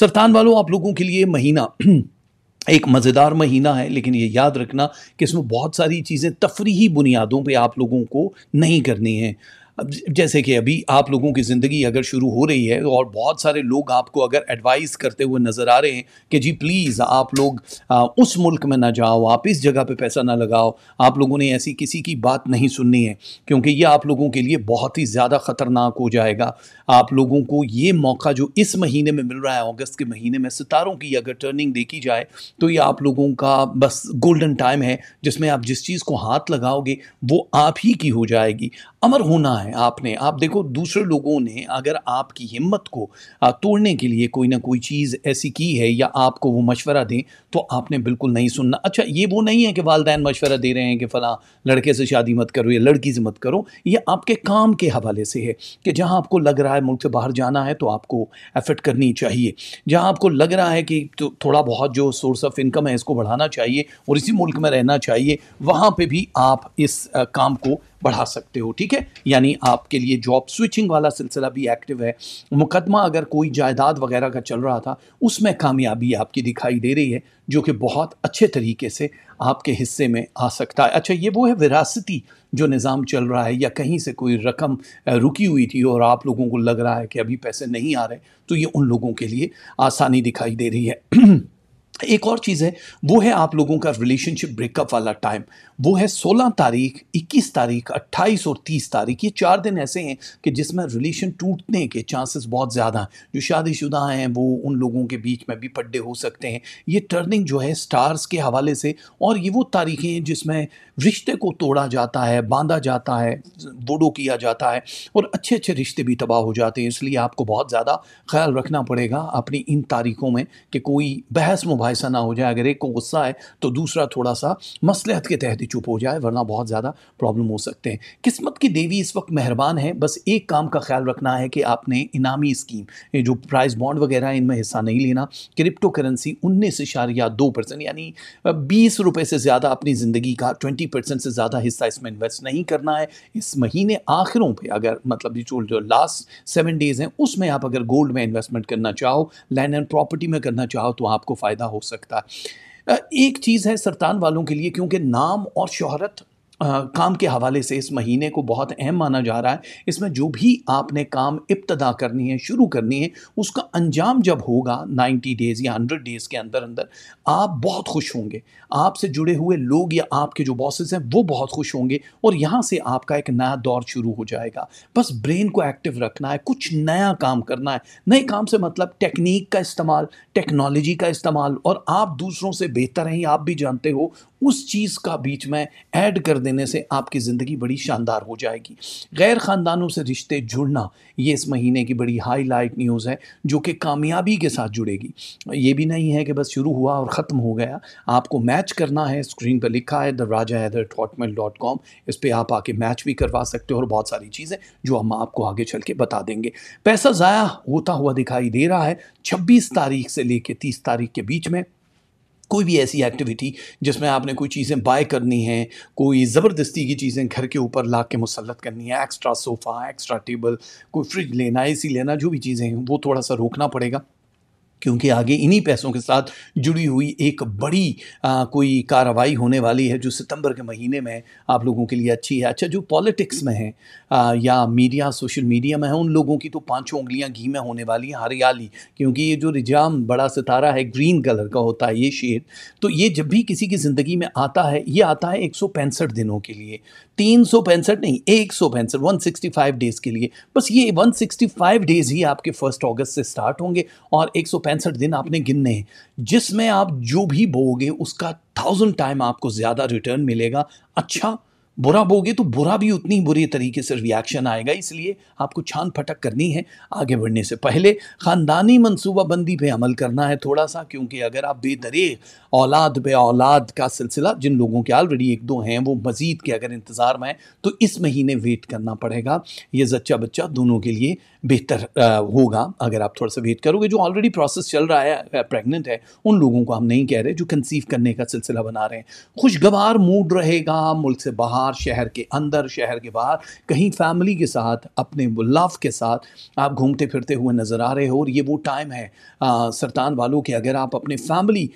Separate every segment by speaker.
Speaker 1: सरतान वालों आप लोगों के लिए महीना एक मज़ेदार महीना है लेकिन ये याद रखना कि इसमें बहुत सारी चीज़ें तफरी बुनियादों पे आप लोगों को नहीं करनी है अब जैसे कि अभी आप लोगों की ज़िंदगी अगर शुरू हो रही है और बहुत सारे लोग आपको अगर एडवाइस करते हुए नज़र आ रहे हैं कि जी प्लीज़ आप लोग आ, उस मुल्क में ना जाओ आप इस जगह पे पैसा ना लगाओ आप लोगों ने ऐसी किसी की बात नहीं सुननी है क्योंकि ये आप लोगों के लिए बहुत ही ज़्यादा ख़तरनाक हो जाएगा आप लोगों को ये मौका जो इस महीने में मिल रहा है अगस्त के महीने में सितारों की अगर टर्निंग देखी जाए तो ये आप लोगों का बस गोल्डन टाइम है जिसमें आप जिस चीज़ को हाथ लगाओगे वो आप ही की हो जाएगी अमर होना है आपने आप देखो दूसरे लोगों ने अगर आपकी हिम्मत को तोड़ने के लिए कोई ना कोई चीज़ ऐसी की है या आपको वो मशवरा दें तो आपने बिल्कुल नहीं सुनना अच्छा ये वो नहीं है कि वालदेन मशवरा दे रहे हैं कि फ़लाँ लड़के से शादी मत करो या लड़की से मत करो ये आपके काम के हवाले से है कि जहाँ आपको लग रहा है मुल्क से बाहर जाना है तो आपको एफर्ट करनी चाहिए जहाँ आपको लग रहा है कि तो थोड़ा बहुत जो सोर्स ऑफ इनकम है इसको बढ़ाना चाहिए और इसी मुल्क में रहना चाहिए वहाँ पर भी आप इस काम को बढ़ा सकते हो ठीक है यानी आपके लिए जॉब स्विचिंग वाला सिलसिला भी एक्टिव है मुकदमा अगर कोई जायदाद वगैरह का चल रहा था उसमें कामयाबी आपकी दिखाई दे रही है जो कि बहुत अच्छे तरीके से आपके हिस्से में आ सकता है अच्छा ये वो है विरासती जो निज़ाम चल रहा है या कहीं से कोई रकम रुकी हुई थी और आप लोगों को लग रहा है कि अभी पैसे नहीं आ रहे तो ये उन लोगों के लिए आसानी दिखाई दे रही है एक और चीज़ है वो है आप लोगों का रिलेशनशिप ब्रेकअप वाला टाइम वो है 16 तारीख 21 तारीख 28 और 30 तारीख ये चार दिन ऐसे हैं कि जिसमें रिलेशन टूटने के चांसेस बहुत ज़्यादा हैं जो शादीशुदा हैं वो उन लोगों के बीच में भी पड्डे हो सकते हैं ये टर्निंग जो है स्टार्स के हवाले से और ये वो तारीखें हैं जिसमें रिश्ते को तोड़ा जाता है बांधा जाता है वोडो किया जाता है और अच्छे अच्छे रिश्ते भी तबाह हो जाते हैं इसलिए आपको बहुत ज़्यादा ख्याल रखना पड़ेगा अपनी इन तारीखों में कि कोई बहस मुबासा ना हो जाए अगर एक को गुस्सा है तो दूसरा थोड़ा सा मसलहत के तहत व्यक्ति चुप हो जाए वरना बहुत ज़्यादा प्रॉब्लम हो सकते हैं किस्मत की देवी इस वक्त मेहरबान है बस एक काम का ख्याल रखना है कि आपने इनामी स्कीम जो प्राइस बॉन्ड वगैरह इनमें हिस्सा नहीं लेना क्रिप्टो करेंसी उन्नीस इशारिया दो परसेंट यानी बीस रुपये से ज़्यादा अपनी ज़िंदगी का ट्वेंटी परसेंट से ज़्यादा हिस्सा इसमें इन्वेस्ट नहीं करना है इस महीने आखिरों पर अगर मतलब जो जो लास्ट सेवन डेज़ हैं उसमें आप अगर गोल्ड में इन्वेस्टमेंट करना चाहो लैंड एंड प्रॉपर्टी में करना चाहो तो आपको फ़ायदा हो सकता है एक चीज़ है सरतान वालों के लिए क्योंकि नाम और शोहरत काम के हवाले से इस महीने को बहुत अहम माना जा रहा है इसमें जो भी आपने काम इब्तदा करनी है शुरू करनी है उसका अंजाम जब होगा 90 डेज़ या 100 डेज़ के अंदर अंदर आप बहुत खुश होंगे आपसे जुड़े हुए लोग या आपके जो बॉसेस हैं वो बहुत खुश होंगे और यहाँ से आपका एक नया दौर शुरू हो जाएगा बस ब्रेन को एक्टिव रखना है कुछ नया काम करना है नए काम से मतलब टेक्निक का इस्तेमाल टेक्नोलॉजी का इस्तेमाल और आप दूसरों से बेहतर हैं आप भी जानते हो उस चीज़ का बीच में ऐड कर देने से आपकी ज़िंदगी बड़ी शानदार हो जाएगी गैर ख़ानदानों से रिश्ते जुड़ना ये इस महीने की बड़ी हाईलाइट न्यूज़ है जो कि कामयाबी के साथ जुड़ेगी ये भी नहीं है कि बस शुरू हुआ और ख़त्म हो गया आपको मैच करना है स्क्रीन पर लिखा है the Raja Haider mail dot com इस पर आप आके मैच भी करवा सकते हो और बहुत सारी चीज़ें जो हम आपको आगे चल के बता देंगे पैसा ज़ाया होता हुआ दिखाई दे रहा है छब्बीस तारीख से लेकर तीस तारीख के बीच में कोई भी ऐसी एक्टिविटी जिसमें आपने कोई चीज़ें बाय करनी हैं कोई ज़बरदस्ती की चीज़ें घर के ऊपर ला के मुसलत करनी है एक्स्ट्रा सोफ़ा एक्स्ट्रा टेबल कोई फ्रिज लेना ए सी लेना जो भी चीज़ें हैं वो थोड़ा सा रोकना पड़ेगा क्योंकि आगे इन्हीं पैसों के साथ जुड़ी हुई एक बड़ी आ, कोई कार्रवाई होने वाली है जो सितंबर के महीने में आप लोगों के लिए अच्छी है अच्छा जो पॉलिटिक्स में है आ, या मीडिया सोशल मीडिया में है उन लोगों की तो पांचों उंगलियां घी में होने वाली हैं हरियाली क्योंकि ये जो रिजाम बड़ा सितारा है ग्रीन कलर का होता है ये शेड तो ये जब भी किसी की ज़िंदगी में आता है ये आता है एक दिनों के लिए तीन नहीं एक सौ पैंसठ डेज़ के लिए बस ये फाइव डेज़ ही आपके फर्स्ट अगस्त से स्टार्ट होंगे और एक पैंसठ दिन आपने गिनने हैं जिसमें आप जो भी बोगे उसका थाउजेंड टाइम आपको ज़्यादा रिटर्न मिलेगा अच्छा बुरा बोगे तो बुरा भी उतनी बुरी तरीके से रिएक्शन आएगा इसलिए आपको छान फटक करनी है आगे बढ़ने से पहले ख़ानदानी मनसूबाबंदी पे अमल करना है थोड़ा सा क्योंकि अगर आप बेदरे औलाद बे औलाद का सिलसिला जिन लोगों के ऑलरेडी एक दो हैं वो मज़ीद के अगर इंतज़ार में हैं तो इस महीने वेट करना पड़ेगा ये जच्चा बच्चा दोनों के लिए बेहतर होगा अगर आप थोड़ा सा वेट करोगे जो ऑलरेडी प्रोसेस चल रहा है प्रेगनेंट है उन लोगों को हम नहीं कह रहे जो कंसीव करने का सिलसिला बना रहे हैं खुशगवार मूड रहेगा मुल्क से बाहर बाहर शहर के अंदर शहर के बाहर कहीं फैमिली के साथ अपने लव के साथ आप घूमते फिरते हुए नज़र आ रहे हो और ये वो टाइम है सरतान वालों के अगर आप अपने फैमिली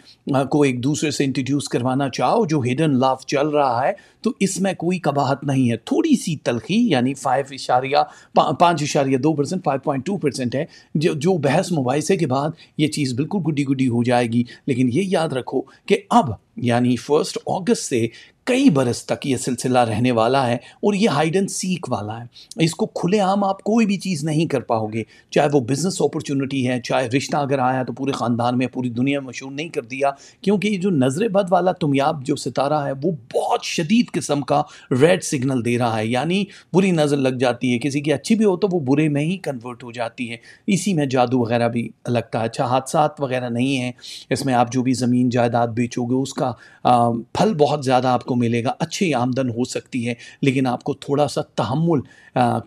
Speaker 1: को एक दूसरे से इंट्रोड्यूस करवाना चाहो जो हिडन लव चल रहा है तो इसमें कोई कबाहत नहीं है थोड़ी सी तलखी यानी फाइव इशारिया पाँच इशारिया दो percent five point two percent है जो जो बहस मुबासे के बाद ये चीज़ बिल्कुल गुडी गुडी हो जाएगी लेकिन ये याद रखो कि अब यानी फर्स्ट अगस्त से कई बरस तक ये सिलसिला रहने वाला है और ये हाइड एंड सीक वाला है इसको खुलेआम आप कोई भी चीज़ नहीं कर पाओगे चाहे वो बिज़नेस अपॉर्चुनिटी है चाहे रिश्ता अगर आया तो पूरे ख़ानदान में पूरी दुनिया में मशहूर नहीं कर दिया क्योंकि ये जो नजरबद वाला तुमयाब जो सितारा है वो बहुत शदीद किस्म का रेड सिग्नल दे रहा है यानी बुरी नज़र लग जाती है किसी की अच्छी भी हो तो वो बुरे में ही कन्वर्ट हो जाती है इसी में जादू वगैरह भी लगता है अच्छा हादसा वगैरह नहीं है इसमें आप जो भी ज़मीन जायदाद बेचोगे उसका फल बहुत ज़्यादा आपको मिलेगा अच्छी आमदन हो सकती है लेकिन आपको थोड़ा सा तहमुल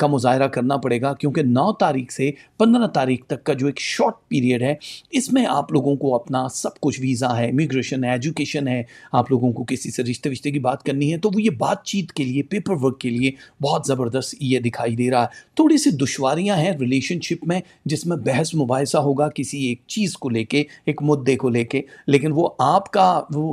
Speaker 1: का मुजाहरा करना पड़ेगा क्योंकि नौ तारीख से पंद्रह तारीख तक का जो एक शॉर्ट पीरियड है इसमें आप लोगों को अपना सब कुछ वीज़ा है इमिग्रेशन है एजुकेशन है आप लोगों को किसी से रिश्ते विश्ते की बात करनी है तो वो तो ये बातचीत के लिए पेपर वर्क के लिए बहुत ज़बरदस्त ये दिखाई दे रहा है थोड़ी सी दुशारियाँ हैं रिलेशनशिप में जिसमें बहस मुबासा होगा किसी एक चीज़ को लेके एक मुद्दे को लेके लेकिन वो आपका वो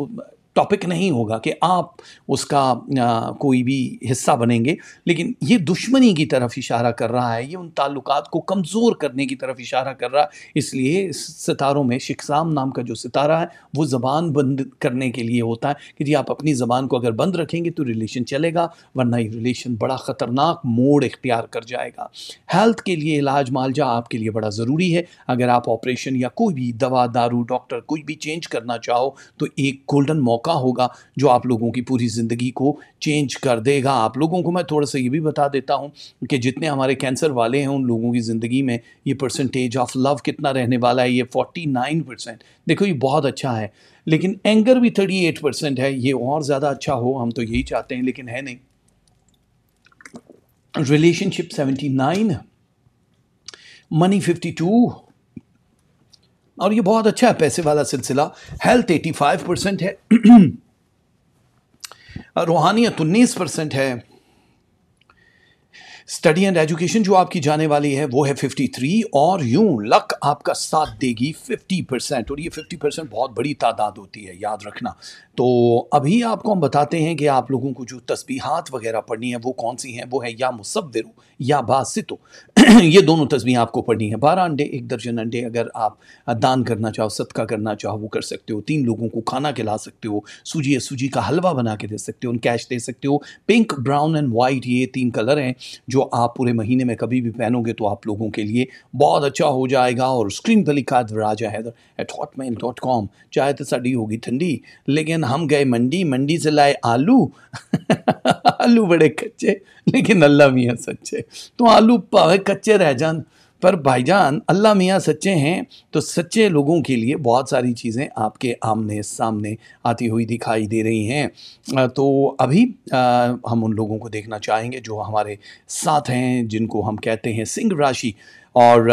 Speaker 1: टॉपिक नहीं होगा कि आप उसका आ, कोई भी हिस्सा बनेंगे लेकिन ये दुश्मनी की तरफ इशारा कर रहा है ये उन ताल्लुकात को कमज़ोर करने की तरफ इशारा कर रहा है इसलिए सितारों में शिकसाम नाम का जो सितारा है वो ज़बान बंद करने के लिए होता है कि जी आप अपनी ज़बान को अगर बंद रखेंगे तो रिलेशन चलेगा वरना ये रिलेशन बड़ा ख़तरनाक मोड़ इख्तियार कर जाएगा हेल्थ के लिए इलाज मालजा आपके लिए बड़ा ज़रूरी है अगर आप ऑपरेशन या कोई भी दवा दारू डॉक्टर कोई भी चेंज करना चाहो तो एक गोल्डन मौका मौका होगा जो आप लोगों की पूरी ज़िंदगी को चेंज कर देगा आप लोगों को मैं थोड़ा सा ये भी बता देता हूँ कि जितने हमारे कैंसर वाले हैं उन लोगों की ज़िंदगी में ये परसेंटेज ऑफ लव कितना रहने वाला है ये फोर्टी नाइन परसेंट देखो ये बहुत अच्छा है लेकिन एंगर भी थर्टी एट परसेंट है ये और ज़्यादा अच्छा हो हम तो यही चाहते हैं लेकिन है नहीं relationship seventy nine money fifty two और ये बहुत अच्छा है पैसे वाला सिलसिला हेल्थ 85 परसेंट है रूहानियत उन्नीस परसेंट है स्टडी एंड एजुकेशन जो आपकी जाने वाली है वो है 53 और यूं लक आपका साथ देगी 50 परसेंट और ये 50 परसेंट बहुत बड़ी तादाद होती है याद रखना तो अभी आपको हम बताते हैं कि आप लोगों को जो तस्बीहात वगैरह पढ़नी है वो कौन सी हैं वो है या मुसविर या बासितो ये दोनों तस्वीर आपको पढ़नी है बारह अंडे एक दर्जन अंडे अगर आप दान करना चाहो सदका करना चाहो वो कर सकते हो तीन लोगों को खाना खिला सकते हो सूजी या सूजी का हलवा बना के दे सकते हो कैश दे सकते हो पिंक ब्राउन एंड वाइट ये तीन कलर हैं जो जो आप पूरे महीने में कभी भी पहनोगे तो आप लोगों के लिए बहुत अच्छा हो जाएगा और स्क्रीन पर लिखा Raja Haider at hotmail dot com चाहे तो साड़ी होगी ठंडी लेकिन हम गए मंडी मंडी से लाए आलू आलू बड़े कच्चे लेकिन अल्लाह मियाँ सच्चे तो आलू भावे कच्चे रह जान पर भाईजान अल्लाह मियाँ सच्चे हैं तो सच्चे लोगों के लिए बहुत सारी चीज़ें आपके आमने सामने आती हुई दिखाई दे रही हैं तो अभी हम उन लोगों को देखना चाहेंगे जो हमारे साथ हैं जिनको हम कहते हैं सिंह राशि और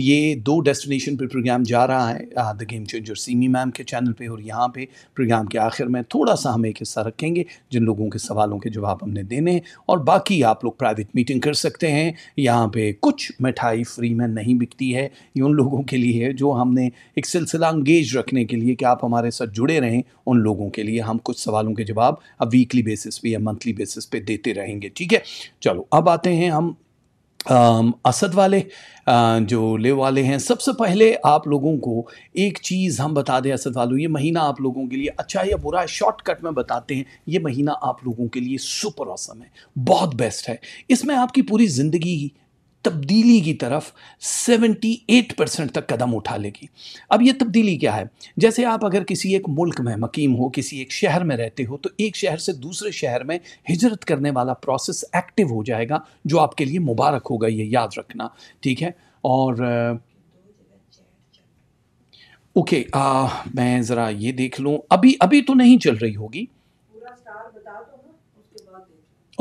Speaker 1: ये दो डेस्टिनेशन पे प्रोग्राम जा रहा है the game changer Seemi ma'am के चैनल पे और यहाँ पे प्रोग्राम के आखिर में थोड़ा सा हम एक हिस्सा रखेंगे जिन लोगों के सवालों के जवाब हमने देने हैं और बाकी आप लोग प्राइवेट मीटिंग कर सकते हैं यहाँ पे कुछ मिठाई फ्री में नहीं बिकती है ये उन लोगों के लिए है जो हमने एक सिलसिला अंगेज रखने के लिए कि आप हमारे साथ जुड़े रहें उन लोगों के लिए हम कुछ सवालों के जवाब अब वीकली बेसिस पे या मंथली बेसिस पे देते रहेंगे ठीक है चलो अब आते हैं हम असद वाले जो ले वाले हैं सबसे पहले आप लोगों को एक चीज़ हम बता दें असद वालों ये महीना आप लोगों के लिए अच्छा या बुरा शॉर्टकट में बताते हैं ये महीना आप लोगों के लिए सुपर औसम है बहुत बेस्ट है इसमें आपकी पूरी ज़िंदगी ही तब्दीली की तरफ 78 परसेंट तक कदम उठा लेगी अब ये तब्दीली क्या है जैसे आप अगर किसी एक मुल्क में मकीम हो किसी एक शहर में रहते हो तो एक शहर से दूसरे शहर में हिजरत करने वाला प्रोसेस एक्टिव हो जाएगा जो आपके लिए मुबारक होगा ये याद रखना ठीक है और ओके आ, मैं ज़रा ये देख लूँ अभी अभी तो नहीं चल रही होगी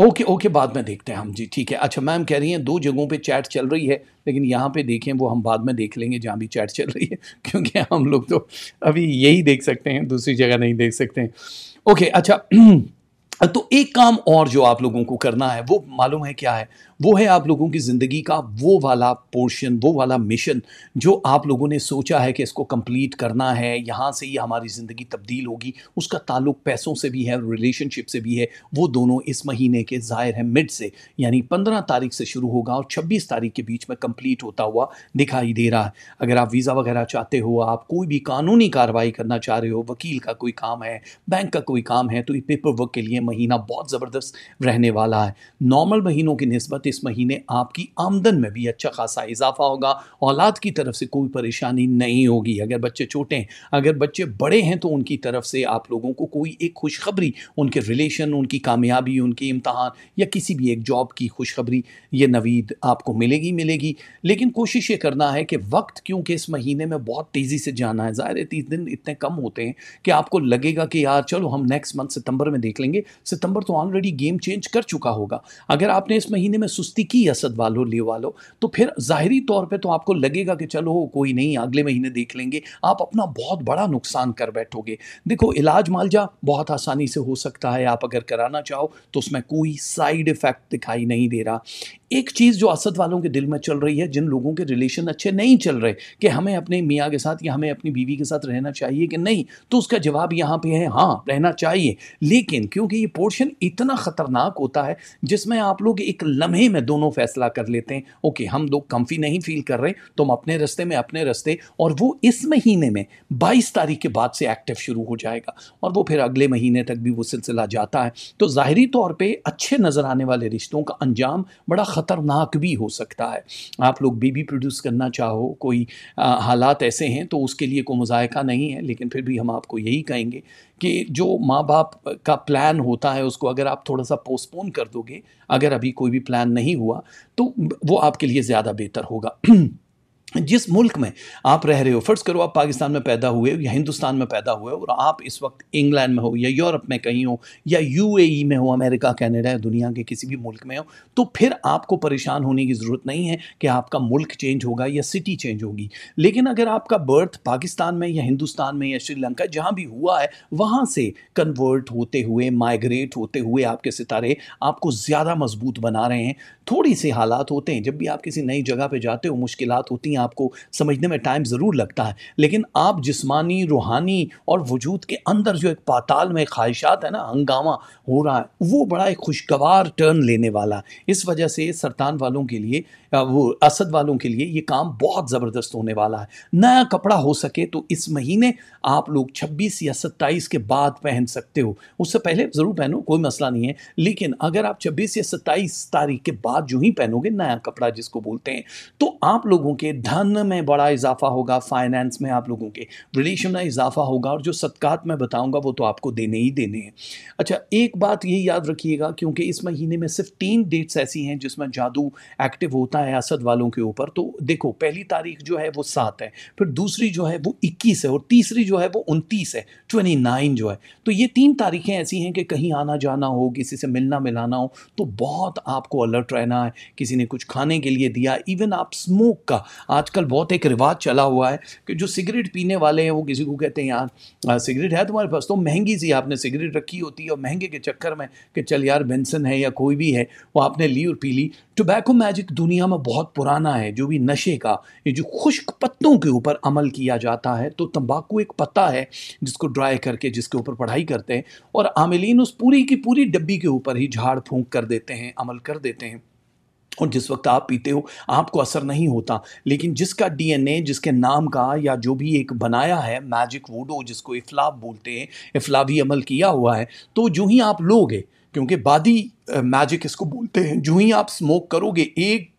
Speaker 1: ओके ओके बाद में देखते हैं हम जी ठीक है अच्छा मैम कह रही हैं दो जगहों पे चैट चल रही है लेकिन यहाँ पे देखें वो हम बाद में देख लेंगे जहाँ भी चैट चल रही है क्योंकि हम लोग तो अभी यही देख सकते हैं दूसरी जगह नहीं देख सकते हैं ओके अच्छा तो एक काम और जो आप लोगों को करना है वो मालूम है क्या है वो है आप लोगों की ज़िंदगी का वो वाला पोर्शन वो वाला मिशन जो आप लोगों ने सोचा है कि इसको कंप्लीट करना है यहाँ से ही हमारी ज़िंदगी तब्दील होगी उसका ताल्लुक पैसों से भी है रिलेशनशिप से भी है वो दोनों इस महीने के ज़ाहिर है मिड से यानी पंद्रह तारीख से शुरू होगा और छब्बीस तारीख के बीच में कम्प्लीट होता हुआ दिखाई दे रहा है अगर आप वीज़ा वगैरह चाहते हो आप कोई भी कानूनी कार्रवाई करना चाह रहे हो वकील का कोई काम है बैंक का कोई काम है तो ये पेपर वर्क के लिए महीना बहुत ज़बरदस्त रहने वाला है नॉर्मल महीनों की नस्बत इस महीने आपकी आमदन में भी अच्छा खासा इजाफा होगा औलाद की तरफ से कोई परेशानी नहीं होगी अगर बच्चे छोटे हैं अगर बच्चे बड़े हैं तो उनकी तरफ से आप लोगों को कोई एक खुशखबरी उनके रिलेशन उनकी कामयाबी उनके इम्तहान या किसी भी एक जॉब की खुशखबरी ये नवीद आपको मिलेगी मिलेगी लेकिन कोशिश ये करना है कि वक्त क्योंकि इस महीने में बहुत तेज़ी से जाना है ज़ाहिर तीस दिन इतने कम होते हैं कि आपको लगेगा कि यार चलो हम नेक्स्ट मंथ सितंबर में देख लेंगे सितंबर तो ऑलरेडी गेम चेंज कर चुका होगा अगर आपने इस महीने में सुस्ती की असद वालों लिए वालों तो फिर ज़ाहरी तौर पे तो आपको लगेगा कि चलो कोई नहीं अगले महीने देख लेंगे आप अपना बहुत बड़ा नुकसान कर बैठोगे देखो इलाज मालजा बहुत आसानी से हो सकता है आप अगर कराना चाहो तो उसमें कोई साइड इफ़ेक्ट दिखाई नहीं दे रहा एक चीज़ जो असद वालों के दिल में चल रही है जिन लोगों के रिलेशन अच्छे नहीं चल रहे कि हमें अपने मियाँ के साथ या हमें अपनी बीवी के साथ रहना चाहिए कि नहीं तो उसका जवाब यहाँ पे है हाँ रहना चाहिए लेकिन क्योंकि ये पोर्शन इतना ख़तरनाक होता है जिसमें आप लोग एक लम्हे में दोनों फैसला कर लेते हैं ओके हम लोग कम्फी नहीं फील कर रहे तुम अपने रस्ते में अपने रस्ते और वो इस महीने में बाईस तारीख के बाद से एक्टिव शुरू हो जाएगा और वो फिर अगले महीने तक भी वो सिलसिला जाता है तो ज़ाहरी तौर पर अच्छे नज़र आने वाले रिश्तों का अंजाम बड़ा ख़तरनाक भी हो सकता है आप लोग बेबी प्रोड्यूस करना चाहो कोई आ, हालात ऐसे हैं तो उसके लिए कोई मज़ायका नहीं है लेकिन फिर भी हम आपको यही कहेंगे कि जो माँ बाप का प्लान होता है उसको अगर आप थोड़ा सा पोस्टपोन कर दोगे अगर अभी कोई भी प्लान नहीं हुआ तो वो आपके लिए ज़्यादा बेहतर होगा जिस मुल्क में आप रह रहे हो फर्ज करो आप पाकिस्तान में पैदा हुए या हिंदुस्तान में पैदा हुए और आप इस वक्त इंग्लैंड में हो या यूरोप में कहीं हो या यूएई में हो अमेरिका कैनेडा या दुनिया के किसी भी मुल्क में हो तो फिर आपको परेशान होने की ज़रूरत नहीं है कि आपका मुल्क चेंज होगा या सिटी चेंज होगी लेकिन अगर आपका बर्थ पाकिस्तान में या हिंदुस्तान में या श्रीलंका जहाँ भी हुआ है वहाँ से कन्वर्ट होते हुए माइग्रेट होते हुए आपके सितारे आपको ज़्यादा मजबूत बना रहे हैं थोड़ी सी हालात होते हैं जब भी आप किसी नई जगह पे जाते हो मुश्किल होती हैं आपको समझने में टाइम ज़रूर लगता है लेकिन आप जिसमानी रूहानी और वजूद के अंदर जो एक पाताल में ख्वाहिशात है ना हंगामा हो रहा है वो बड़ा एक खुशगवार टर्न लेने वाला इस वजह से सरतान वालों के लिए वो असद वालों के लिए ये काम बहुत ज़बरदस्त होने वाला है नया कपड़ा हो सके तो इस महीने आप लोग 26 या 27 के बाद पहन सकते हो उससे पहले ज़रूर पहनो कोई मसला नहीं है लेकिन अगर आप 26 या 27 तारीख के बाद जो ही पहनोगे नया कपड़ा जिसको बोलते हैं तो आप लोगों के धन में बड़ा इजाफा होगा फाइनेंस में आप लोगों के रिलेशन में इजाफा होगा और जो सदकात मैं बताऊँगा वो तो आपको देने ही देने हैं अच्छा एक बात ये याद रखिएगा क्योंकि इस महीने में सिर्फ तीन डेट्स ऐसी हैं जिसमें जादू एक्टिव होता करना है असद वालों के ऊपर तो देखो पहली तारीख जो है वो सात है फिर दूसरी जो है वो इक्कीस है और तीसरी जो है वो उनतीस है ट्वेंटी नाइन जो है तो ये तीन तारीखें ऐसी हैं कि कहीं आना जाना हो किसी से मिलना मिलाना हो तो बहुत आपको अलर्ट रहना है किसी ने कुछ खाने के लिए दिया इवन आप स्मोक का आजकल बहुत एक रिवाज चला हुआ है कि जो सिगरेट पीने वाले हैं वो किसी को कहते हैं यार सिगरेट है तुम्हारे पास तो महंगी सी आपने सिगरेट रखी होती है और महंगे के चक्कर में कि चल यार बेंसन है या कोई भी है वो आपने ली और पी ली टोबैको मैजिक दुनिया में बहुत पुराना है जो भी नशे का ये जो खुश्क पत्तों के ऊपर अमल किया जाता है तो तंबाकू एक पत्ता है जिसको ड्राई करके जिसके ऊपर पढ़ाई करते हैं और आमिलीन उस पूरी की पूरी डब्बी के ऊपर ही झाड़ फूँक कर देते हैं अमल कर देते हैं और जिस वक्त आप पीते हो आपको असर नहीं होता लेकिन जिसका डीएनए जिसके नाम का या जो भी एक बनाया है मैजिक वूडो जिसको इफलाब बोलते हैं इफलाबी अमल किया हुआ है तो जो ही आप लोगे क्योंकि बादी मैजिक इसको बोलते हैं जो ही आप स्मोक करोगे एक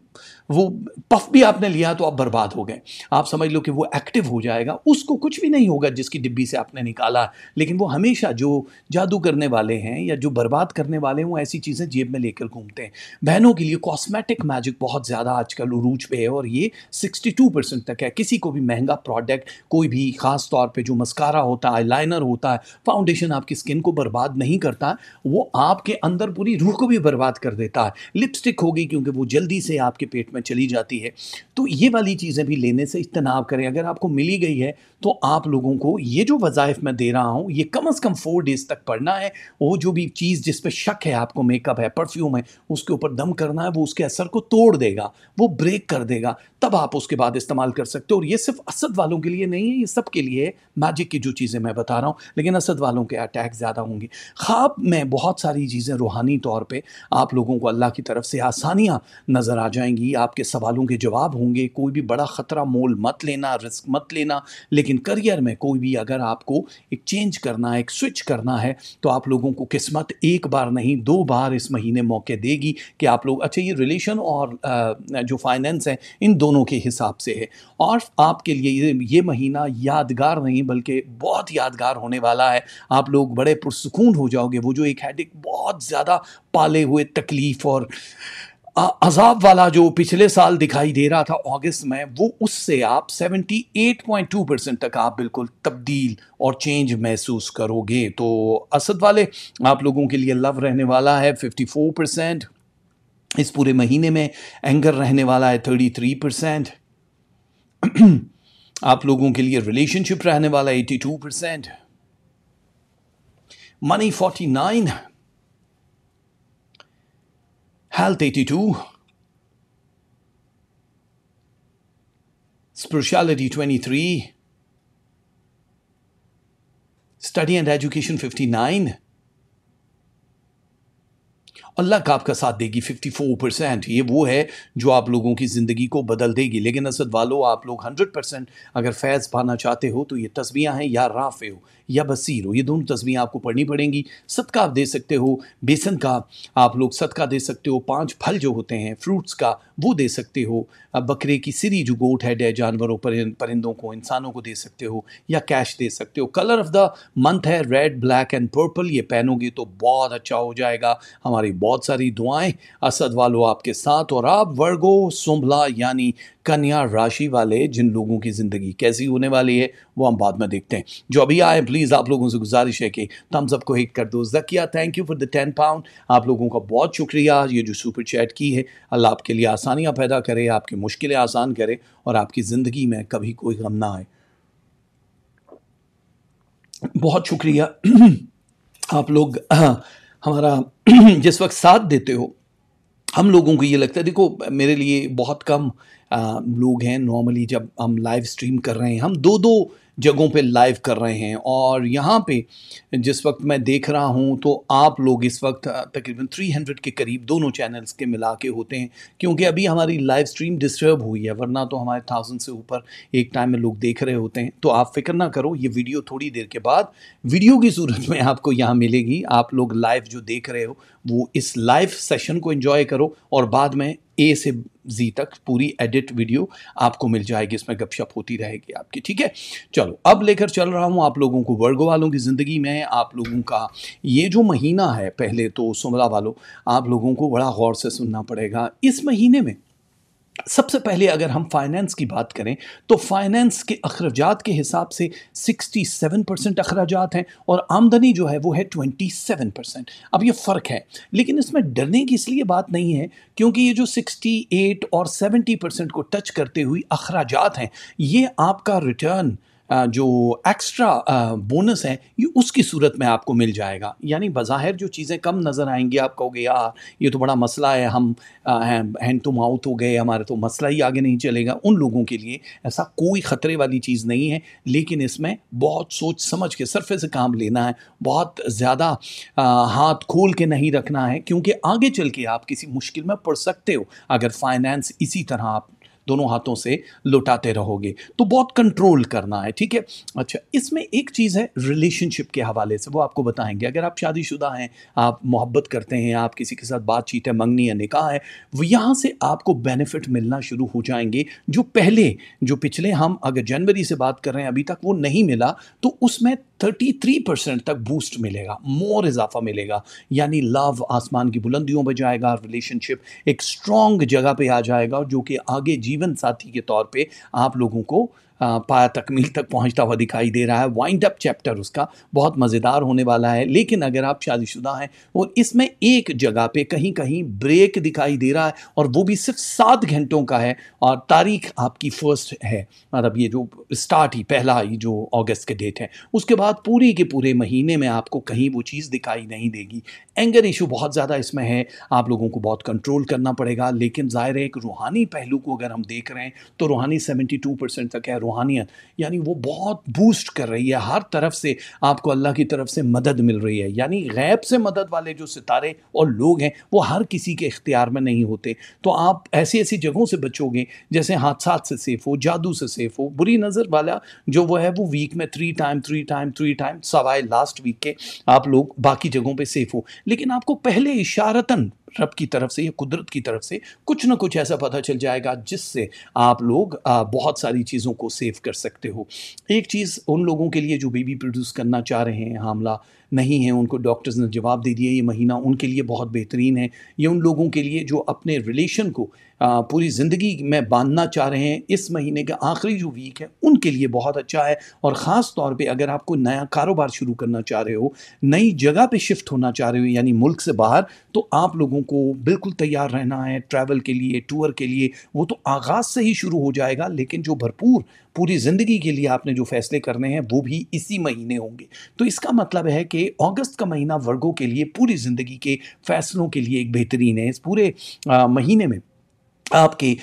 Speaker 1: वो पफ भी आपने लिया तो आप बर्बाद हो गए आप समझ लो कि वो एक्टिव हो जाएगा उसको कुछ भी नहीं होगा जिसकी डिब्बी से आपने निकाला लेकिन वो हमेशा जो जादू करने वाले हैं या जो बर्बाद करने वाले हैं वो ऐसी चीज़ें जेब में लेकर घूमते हैं बहनों के लिए कॉस्मेटिक मैजिक बहुत ज़्यादा आजकल उरूज पे है और ये सिक्सटी परसेंट तक है किसी को भी महंगा प्रोडक्ट कोई भी ख़ास तौर पर जो मस्कारा होता है लाइनर होता है फाउंडेशन आपकी स्किन को बर्बाद नहीं करता वो आपके अंदर पूरी रूह को भी बर्बाद कर देता है लिपस्टिक होगी क्योंकि वो जल्दी से आपके पेट में में चली जाती है तो ये वाली चीज़ें भी लेने से इज्तनाब करें अगर आपको मिली गई है तो आप लोगों को ये जो वज़ाइफ मैं दे रहा हूँ ये कम अज़ कम फोर डेज़ तक पढ़ना है वो जो भी चीज़ जिस पर शक है आपको मेकअप है परफ्यूम है उसके ऊपर दम करना है वो उसके असर को तोड़ देगा वो ब्रेक कर देगा तब आप उसके बाद इस्तेमाल कर सकते हो और ये सिर्फ असद वालों के लिए नहीं है ये सब के लिए मैजिक की जो चीज़ें मैं बता रहा हूँ लेकिन असद वालों के अटैक ज़्यादा होंगे ख्वाब में बहुत सारी चीज़ें रूहानी तौर पर आप लोगों को अल्लाह की तरफ से आसानियाँ नज़र आ जाएंगी आपके सवालों के जवाब होंगे कोई भी बड़ा ख़तरा मोल मत लेना रिस्क मत लेना लेकिन लेकिन करियर में कोई भी अगर आपको एक चेंज करना है एक स्विच करना है तो आप लोगों को किस्मत एक बार नहीं दो बार इस महीने मौके देगी कि आप लोग अच्छा ये रिलेशन और जो फाइनेंस है इन दोनों के हिसाब से है और आपके लिए ये महीना यादगार नहीं बल्कि बहुत यादगार होने वाला है आप लोग बड़े पुरसकून हो जाओगे वो जो एक हैडिक बहुत ज़्यादा पाले हुए तकलीफ़ और अजाब वाला जो पिछले साल दिखाई दे रहा था अगस्त में वो उससे आप 78.2 परसेंट तक आप बिल्कुल तब्दील और चेंज महसूस करोगे तो असद वाले आप लोगों के लिए लव रहने वाला है 54 परसेंट इस पूरे महीने में एंगर रहने वाला है 33 परसेंट आप लोगों के लिए रिलेशनशिप रहने वाला है 82 percent money 49 Health 82, Spirituality 23, Study and Education 59, Allah का आपका साथ देगी 54 परसेंट ये वो है जो आप लोगों की ज़िंदगी को बदल देगी लेकिन असद वालों आप लोग 100 परसेंट अगर फैज़ पाना चाहते हो तो ये तस्वीयाँ हैं या राफे हो या बसीर हो ये दोनों तस्वीरें आपको पढ़नी पड़ेंगी सदका आप दे सकते हो बेसन का आप लोग सदका दे सकते हो पांच फल जो होते हैं फ्रूट्स का वो दे सकते हो बकरे की सिरी जो गोट है डे जानवरों परिंदों को इंसानों को दे सकते हो या कैश दे सकते हो कलर ऑफ द मंथ है रेड ब्लैक एंड पर्पल ये पहनोगे तो बहुत अच्छा हो जाएगा हमारी बहुत सारी दुआएं असद वालों आपके साथ और आप वर्गो सुंभला यानी कन्या राशि वाले जिन लोगों की ज़िंदगी कैसी होने वाली है वो हम बाद में देखते हैं जो अभी आए प्लीज़ आप लोगों से गुजारिश है कि तम सबको हिट कर दो Zakia thank you for the ten pound आप लोगों का बहुत शुक्रिया ये जो सुपर चैट की है अल्लाह आपके लिए आसानियाँ पैदा करे आपकी मुश्किलें आसान करे और आपकी ज़िंदगी में कभी कोई गम ना आए बहुत शुक्रिया आप लोग हमारा जिस वक्त साथ देते हो हम लोगों को ये लगता है देखो मेरे लिए बहुत कम आ, लोग हैं नॉर्मली जब हम लाइव स्ट्रीम कर रहे हैं हम दो दो जगहों पे लाइव कर रहे हैं और यहाँ पे जिस वक्त मैं देख रहा हूँ तो आप लोग इस वक्त तकरीबन 300 के करीब दोनों चैनल्स के मिला के होते हैं क्योंकि अभी हमारी लाइव स्ट्रीम डिस्टर्ब हुई है वरना तो हमारे थाउजेंड से ऊपर एक टाइम में लोग देख रहे होते हैं तो आप फिक्र ना करो ये वीडियो थोड़ी देर के बाद वीडियो की सूरत में आपको यहाँ मिलेगी आप लोग लाइव जो देख रहे हो वो इस लाइव सेशन को इन्जॉय करो और बाद में ए से जी तक पूरी एडिट वीडियो आपको मिल जाएगी इसमें गपशप होती रहेगी आपकी ठीक है चलो अब लेकर चल रहा हूँ आप लोगों को वर्गो वालों की ज़िंदगी में आप लोगों का ये जो महीना है पहले तो सुमला वालों आप लोगों को बड़ा गौर से सुनना पड़ेगा इस महीने में सबसे पहले अगर हम फाइनेंस की बात करें तो फाइनेंस के अखराजात के हिसाब से 67 परसेंट अखराजात हैं और आमदनी जो है वो है 27 परसेंट अब ये फ़र्क है लेकिन इसमें डरने की इसलिए बात नहीं है क्योंकि ये जो 68 और 70 परसेंट को टच करते हुए अखराजात हैं ये आपका रिटर्न जो एक्स्ट्रा बोनस है ये उसकी सूरत में आपको मिल जाएगा यानी बज़ाहिर जो चीज़ें कम नज़र आएंगी आप कहोगे यार ये तो बड़ा मसला है हम हैंड टू माउथ हो गए हमारा तो मसला ही आगे नहीं चलेगा उन लोगों के लिए ऐसा कोई ख़तरे वाली चीज़ नहीं है लेकिन इसमें बहुत सोच समझ के सरफे से काम लेना है बहुत ज़्यादा हाथ खोल के नहीं रखना है क्योंकि आगे चल के आप किसी मुश्किल में पड़ सकते हो अगर फाइनेंस इसी तरह आप दोनों हाथों से लुटाते रहोगे तो बहुत कंट्रोल करना है ठीक है अच्छा इसमें एक चीज़ है रिलेशनशिप के हवाले से वो आपको बताएंगे अगर आप शादीशुदा हैं आप मोहब्बत करते हैं आप किसी के साथ बातचीत है मंगनी या निकाह है वो यहाँ से आपको बेनिफिट मिलना शुरू हो जाएंगे जो पहले जो पिछले हम अगर जनवरी से बात कर रहे हैं अभी तक वो नहीं मिला तो उसमें 33 परसेंट तक बूस्ट मिलेगा मोर इजाफा मिलेगा यानी लव आसमान की बुलंदियों पर जाएगा रिलेशनशिप एक स्ट्रॉन्ग जगह पे आ जाएगा जो कि आगे जी जीवन साथी के तौर पे आप लोगों को पा तकमील तक पहुंचता हुआ दिखाई दे रहा है वाइंड अप चैप्टर उसका बहुत मज़ेदार होने वाला है लेकिन अगर आप शादीशुदा हैं और इसमें एक जगह पे कहीं कहीं ब्रेक दिखाई दे रहा है और वो भी सिर्फ सात घंटों का है और तारीख आपकी फ़र्स्ट है मतलब ये जो स्टार्ट ही पहला ही जो अगस्त के डेट है उसके बाद पूरी के पूरे महीने में आपको कहीं वो चीज़ दिखाई नहीं देगी एंगर इशू बहुत ज़्यादा इसमें है आप लोगों को बहुत कंट्रोल करना पड़ेगा लेकिन ज़ाहिर है एक रूहानी पहलू को अगर हम देख रहे हैं तो रूहानी सेवेंटी टू परसेंट तक है रूहानियत यानी वो बहुत बूस्ट कर रही है हर तरफ से आपको अल्लाह की तरफ से मदद मिल रही है यानी गैब से मदद वाले जो सितारे और लोग हैं वो हर किसी के इख्तियार में नहीं होते तो आप ऐसी ऐसी जगहों से बचोगे जैसे हादसा से सेफ हो जादू से सेफ हो बुरी नज़र वाला जो वो है वो वीक में three time three time three time सवाए लास्ट वीक के आप लोग बाकी जगहों पर सेफ हो लेकिन आपको पहले इशारतान रब की तरफ से या कुदरत की तरफ से कुछ ना कुछ ऐसा पता चल जाएगा जिससे आप लोग बहुत सारी चीज़ों को सेव कर सकते हो एक चीज़ उन लोगों के लिए जो बेबी प्रोड्यूस करना चाह रहे हैं हामला नहीं है उनको डॉक्टर्स ने जवाब दे दिया ये महीना उनके लिए बहुत बेहतरीन है ये उन लोगों के लिए जो अपने रिलेशन को आ, पूरी ज़िंदगी में बांधना चाह रहे हैं इस महीने का आखिरी जो वीक है उनके लिए बहुत अच्छा है और ख़ास तौर पे अगर आपको नया कारोबार शुरू करना चाह रहे हो नई जगह पे शिफ्ट होना चाह रहे हो यानी मुल्क से बाहर तो आप लोगों को बिल्कुल तैयार रहना है ट्रैवल के लिए टूर के लिए वो तो आगाज़ से ही शुरू हो जाएगा लेकिन जो भरपूर पूरी ज़िंदगी के लिए आपने जो फैसले करने हैं वो भी इसी महीने होंगे तो इसका मतलब है कि अगस्त का महीना वर्गों के लिए पूरी ज़िंदगी के फैसलों के लिए एक बेहतरीन है इस पूरे आ, महीने में आपके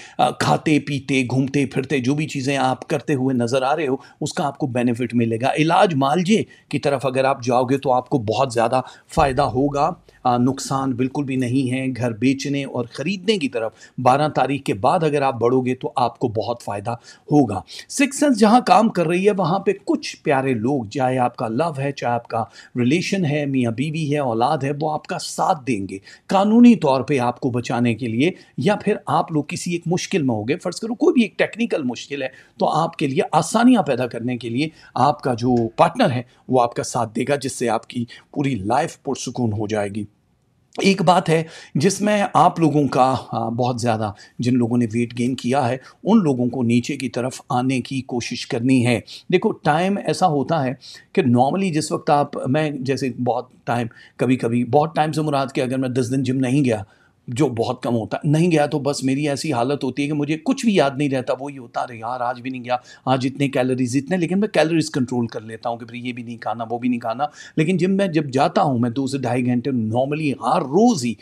Speaker 1: खाते पीते घूमते फिरते जो भी चीज़ें आप करते हुए नज़र आ रहे हो उसका आपको बेनिफिट मिलेगा इलाज मालजे की तरफ अगर आप जाओगे तो आपको बहुत ज़्यादा फ़ायदा होगा नुकसान बिल्कुल भी नहीं है घर बेचने और ख़रीदने की तरफ बारह तारीख के बाद अगर आप बढ़ोगे तो आपको बहुत फ़ायदा होगा सिक्स सेंस जहाँ काम कर रही है वहाँ पे कुछ प्यारे लोग चाहे आपका लव है चाहे आपका रिलेशन है मियाँ बीवी है औलाद है वो आपका साथ देंगे कानूनी तौर पर आपको बचाने के लिए या फिर आप लोग किसी एक मुश्किल में हो गए फ़र्ज़ करो कोई भी एक टेक्निकल मुश्किल है तो आपके लिए आसानियाँ पैदा करने के लिए आपका जो पार्टनर है वो आपका साथ देगा जिससे आपकी पूरी लाइफ पुरसकून हो जाएगी एक बात है जिसमें आप लोगों का बहुत ज़्यादा जिन लोगों ने वेट गेन किया है उन लोगों को नीचे की तरफ आने की कोशिश करनी है देखो टाइम ऐसा होता है कि नॉर्मली जिस वक्त आप मैं जैसे बहुत टाइम कभी कभी बहुत टाइम से मुराद के अगर मैं दस दिन जिम नहीं गया जो बहुत कम होता है नहीं गया तो बस मेरी ऐसी हालत होती है कि मुझे कुछ भी याद नहीं रहता वो होता अरे यार आज भी नहीं गया आज इतने कैलोरीज इतने लेकिन मैं कैलोरीज कंट्रोल कर लेता हूँ कि भाई ये भी नहीं खाना वो भी नहीं खाना लेकिन जिम मैं जब जाता हूँ मैं दो से ढाई घंटे नॉर्मली हर रोज़ ही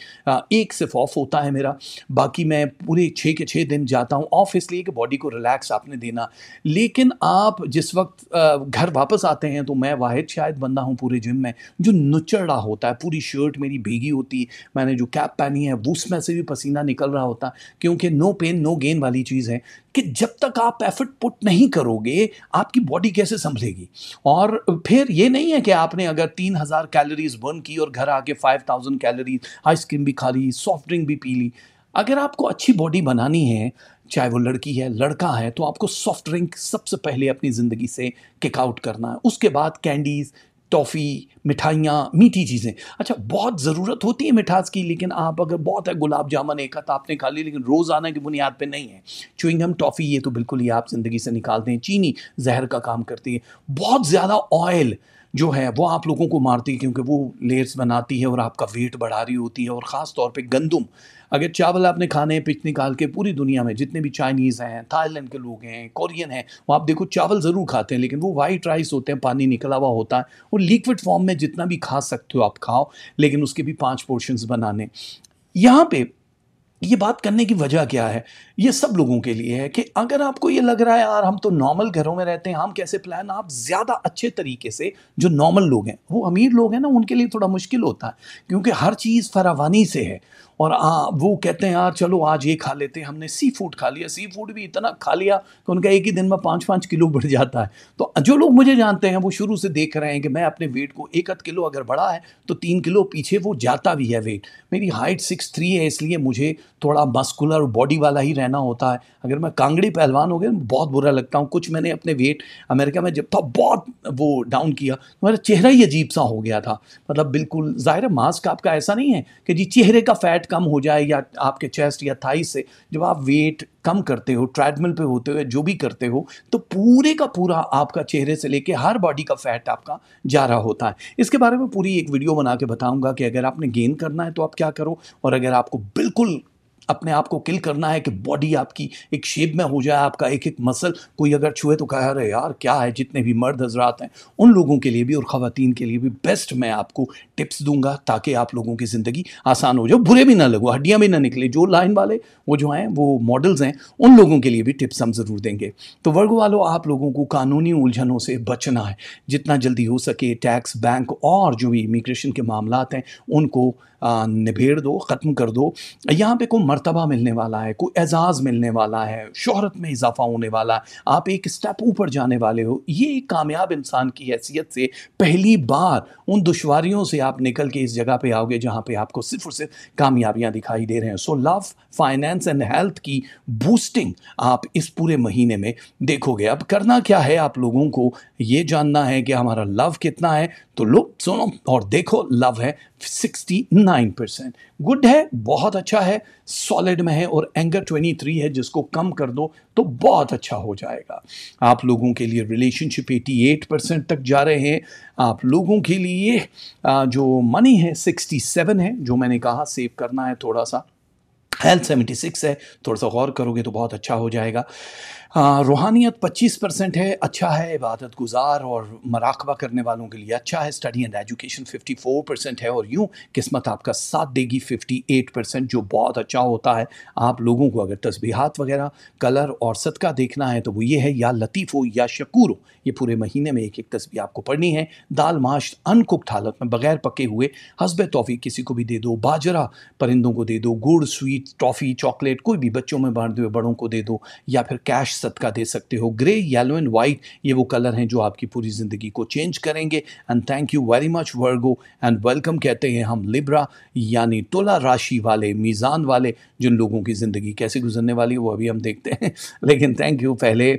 Speaker 1: एक सिर्फ ऑफ होता है मेरा बाकी मैं पूरे छः के छः दिन जाता हूँ ऑफ इसलिए कि बॉडी को रिलैक्स आपने देना लेकिन आप जिस वक्त घर वापस आते हैं तो मैं वाहिद शायद बंदा हूँ पूरे जिम में जो नुचड़ा होता है पूरी शर्ट मेरी भीगी होती मैंने जो कैप पहनी है वो उसमें से भी पसीना निकल रहा होता क्योंकि नो पेन नो गेन वाली चीज़ है कि जब तक आप एफर्ट पुट नहीं करोगे आपकी बॉडी कैसे संभलेगी और फिर ये नहीं है कि आपने अगर तीन हज़ार कैलोरीज बर्न की और घर आके फाइव थाउजेंड कैलोरीज आइसक्रीम भी खा ली सॉफ्ट ड्रिंक भी पी ली अगर आपको अच्छी बॉडी बनानी है चाहे वो लड़की है लड़का है तो आपको सॉफ्ट ड्रिंक सबसे पहले अपनी ज़िंदगी से किक आउट करना है उसके बाद कैंडीज़ टॉफ़ी मिठाइयाँ मीठी चीज़ें अच्छा बहुत ज़रूरत होती है मिठास की लेकिन आप अगर बहुत है गुलाब जामुन एक हाथ आपने खा ली लेकिन रोज़ाना की बुनियाद पे नहीं है हम टॉफ़ी ये तो बिल्कुल ही आप ज़िंदगी से निकाल दें चीनी जहर का काम करती है बहुत ज़्यादा ऑयल जो है वो आप लोगों को मारती है क्योंकि वो लेयर्स बनाती है और आपका वेट बढ़ा रही होती है और ख़ास तौर पर गंदम अगर चावल आपने खाने हैं पिछले काल के पूरी दुनिया में जितने भी चाइनीज़ हैं थाईलैंड के लोग हैं कोरियन हैं वो आप देखो चावल ज़रूर खाते हैं लेकिन वो वाइट राइस होते हैं पानी निकला हुआ होता है और लिक्विड फॉर्म में जितना भी खा सकते हो आप खाओ लेकिन उसके भी पाँच पोर्शंस बनाने यहाँ पे ये बात करने की वजह क्या है ये सब लोगों के लिए है कि अगर आपको ये लग रहा है यार हम तो नॉर्मल घरों में रहते हैं हम कैसे प्लान आप ज़्यादा अच्छे तरीके से जो नॉर्मल लोग हैं वो अमीर लोग हैं ना उनके लिए थोड़ा मुश्किल होता है क्योंकि हर चीज़ फरावानी से है और आ, वो कहते हैं यार चलो आज ये खा लेते हैं हमने सी फूड खा लिया सी फूड भी इतना खा लिया कि उनका एक ही दिन में पाँच पाँच किलो बढ़ जाता है तो जो लोग मुझे जानते हैं वो शुरू से देख रहे हैं कि मैं अपने वेट को एक आध किलो अगर बढ़ा है तो तीन किलो पीछे वो जाता भी है वेट मेरी हाइट सिक्स थ्री है इसलिए मुझे थोड़ा मस्कुलर बॉडी वाला ही रहना होता है अगर मैं कांगड़ी पहलवान हो गया बहुत बुरा लगता हूँ कुछ मैंने अपने वेट अमेरिका में जब था बहुत वो डाउन किया तो मेरा चेहरा ही अजीब सा हो गया था मतलब बिल्कुल ज़ाहिर मास्क आपका ऐसा नहीं है कि जी चेहरे का फैट कम हो जाए या आपके चेस्ट या थाई से जब आप वेट कम करते हो ट्रेडमिल पे होते हुए जो भी करते हो तो पूरे का पूरा आपका चेहरे से लेके हर बॉडी का फैट आपका जा रहा होता है इसके बारे में पूरी एक वीडियो बना के बताऊंगा कि अगर आपने गेन करना है तो आप क्या करो और अगर आपको बिल्कुल अपने आप को किल करना है कि बॉडी आपकी एक शेप में हो जाए आपका एक एक मसल कोई अगर छुए तो कह रहे यार क्या है जितने भी मर्द हजरात हैं उन लोगों के लिए भी और ख़वातीन के लिए भी बेस्ट मैं आपको टिप्स दूंगा ताकि आप लोगों की ज़िंदगी आसान हो जाए बुरे भी ना लगो हड्डियाँ भी ना निकले जो लाइन वाले वो जो हैं वो मॉडल्स हैं उन लोगों के लिए भी टिप्स हम ज़रूर देंगे तो वर्ग वालों आप लोगों को कानूनी उलझनों से बचना है जितना जल्दी हो सके टैक्स बैंक और जो भी इमिग्रेशन के मामला हैं उनको निभेड़ दो ख़त्म कर दो यहाँ पे कोई मर्तबा मिलने वाला है कोई एजाज़ मिलने वाला है शहरत में इजाफा होने वाला है आप एक स्टेप ऊपर जाने वाले हो ये एक कामयाब इंसान की हैसियत से पहली बार उन दुशारियों से आप निकल के इस जगह पे आओगे जहाँ पे आपको सिर्फ और सिर्फ कामयाबियाँ दिखाई दे रहे हैं so love finance and health की बूस्टिंग आप इस पूरे महीने में देखोगे अब करना क्या है आप लोगों को ये जानना है कि हमारा लव कितना है तो लो सुनो और देखो लव है 69 परसेंट गुड है बहुत अच्छा है सॉलिड में है और एंगर 23 है जिसको कम कर दो तो बहुत अच्छा हो जाएगा आप लोगों के लिए रिलेशनशिप 88 परसेंट तक जा रहे हैं आप लोगों के लिए जो मनी है 67 है जो मैंने कहा सेव करना है थोड़ा सा हेल्थ 76 है थोड़ा सा गौर करोगे तो बहुत अच्छा हो जाएगा रूहानियत 25 परसेंट है अच्छा है इबादत गुजार और मराकबा करने वालों के लिए अच्छा है स्टडी एंड एजुकेशन 54 परसेंट है और यूँ किस्मत आपका साथ देगी 58 परसेंट जो बहुत अच्छा होता है आप लोगों को अगर तस्बीहात वगैरह कलर और सदका देखना है तो वो ये है या लतीफ़ हो या शकूर हो ये पूरे महीने में एक एक तस्वीर आपको पढ़नी है दाल माश अनकुकड हालत में बगैर पके हुए हसब तोफ़ी किसी को भी दे दो बाजरा परिंदों को दे दो गुड़ स्वीट टॉफ़ी चॉकलेट कोई भी बच्चों में बांट दो बड़ों को दे दो या फिर कैश सदका दे सकते हो ग्रे येलो एंड वाइट ये वो कलर हैं जो आपकी पूरी ज़िंदगी को चेंज करेंगे and thank you very much Virgo and welcome कहते हैं हम लिब्रा यानी तुला राशि वाले मीज़ान वाले जिन लोगों की ज़िंदगी कैसे गुजरने वाली है वो अभी हम देखते हैं लेकिन थैंक यू पहले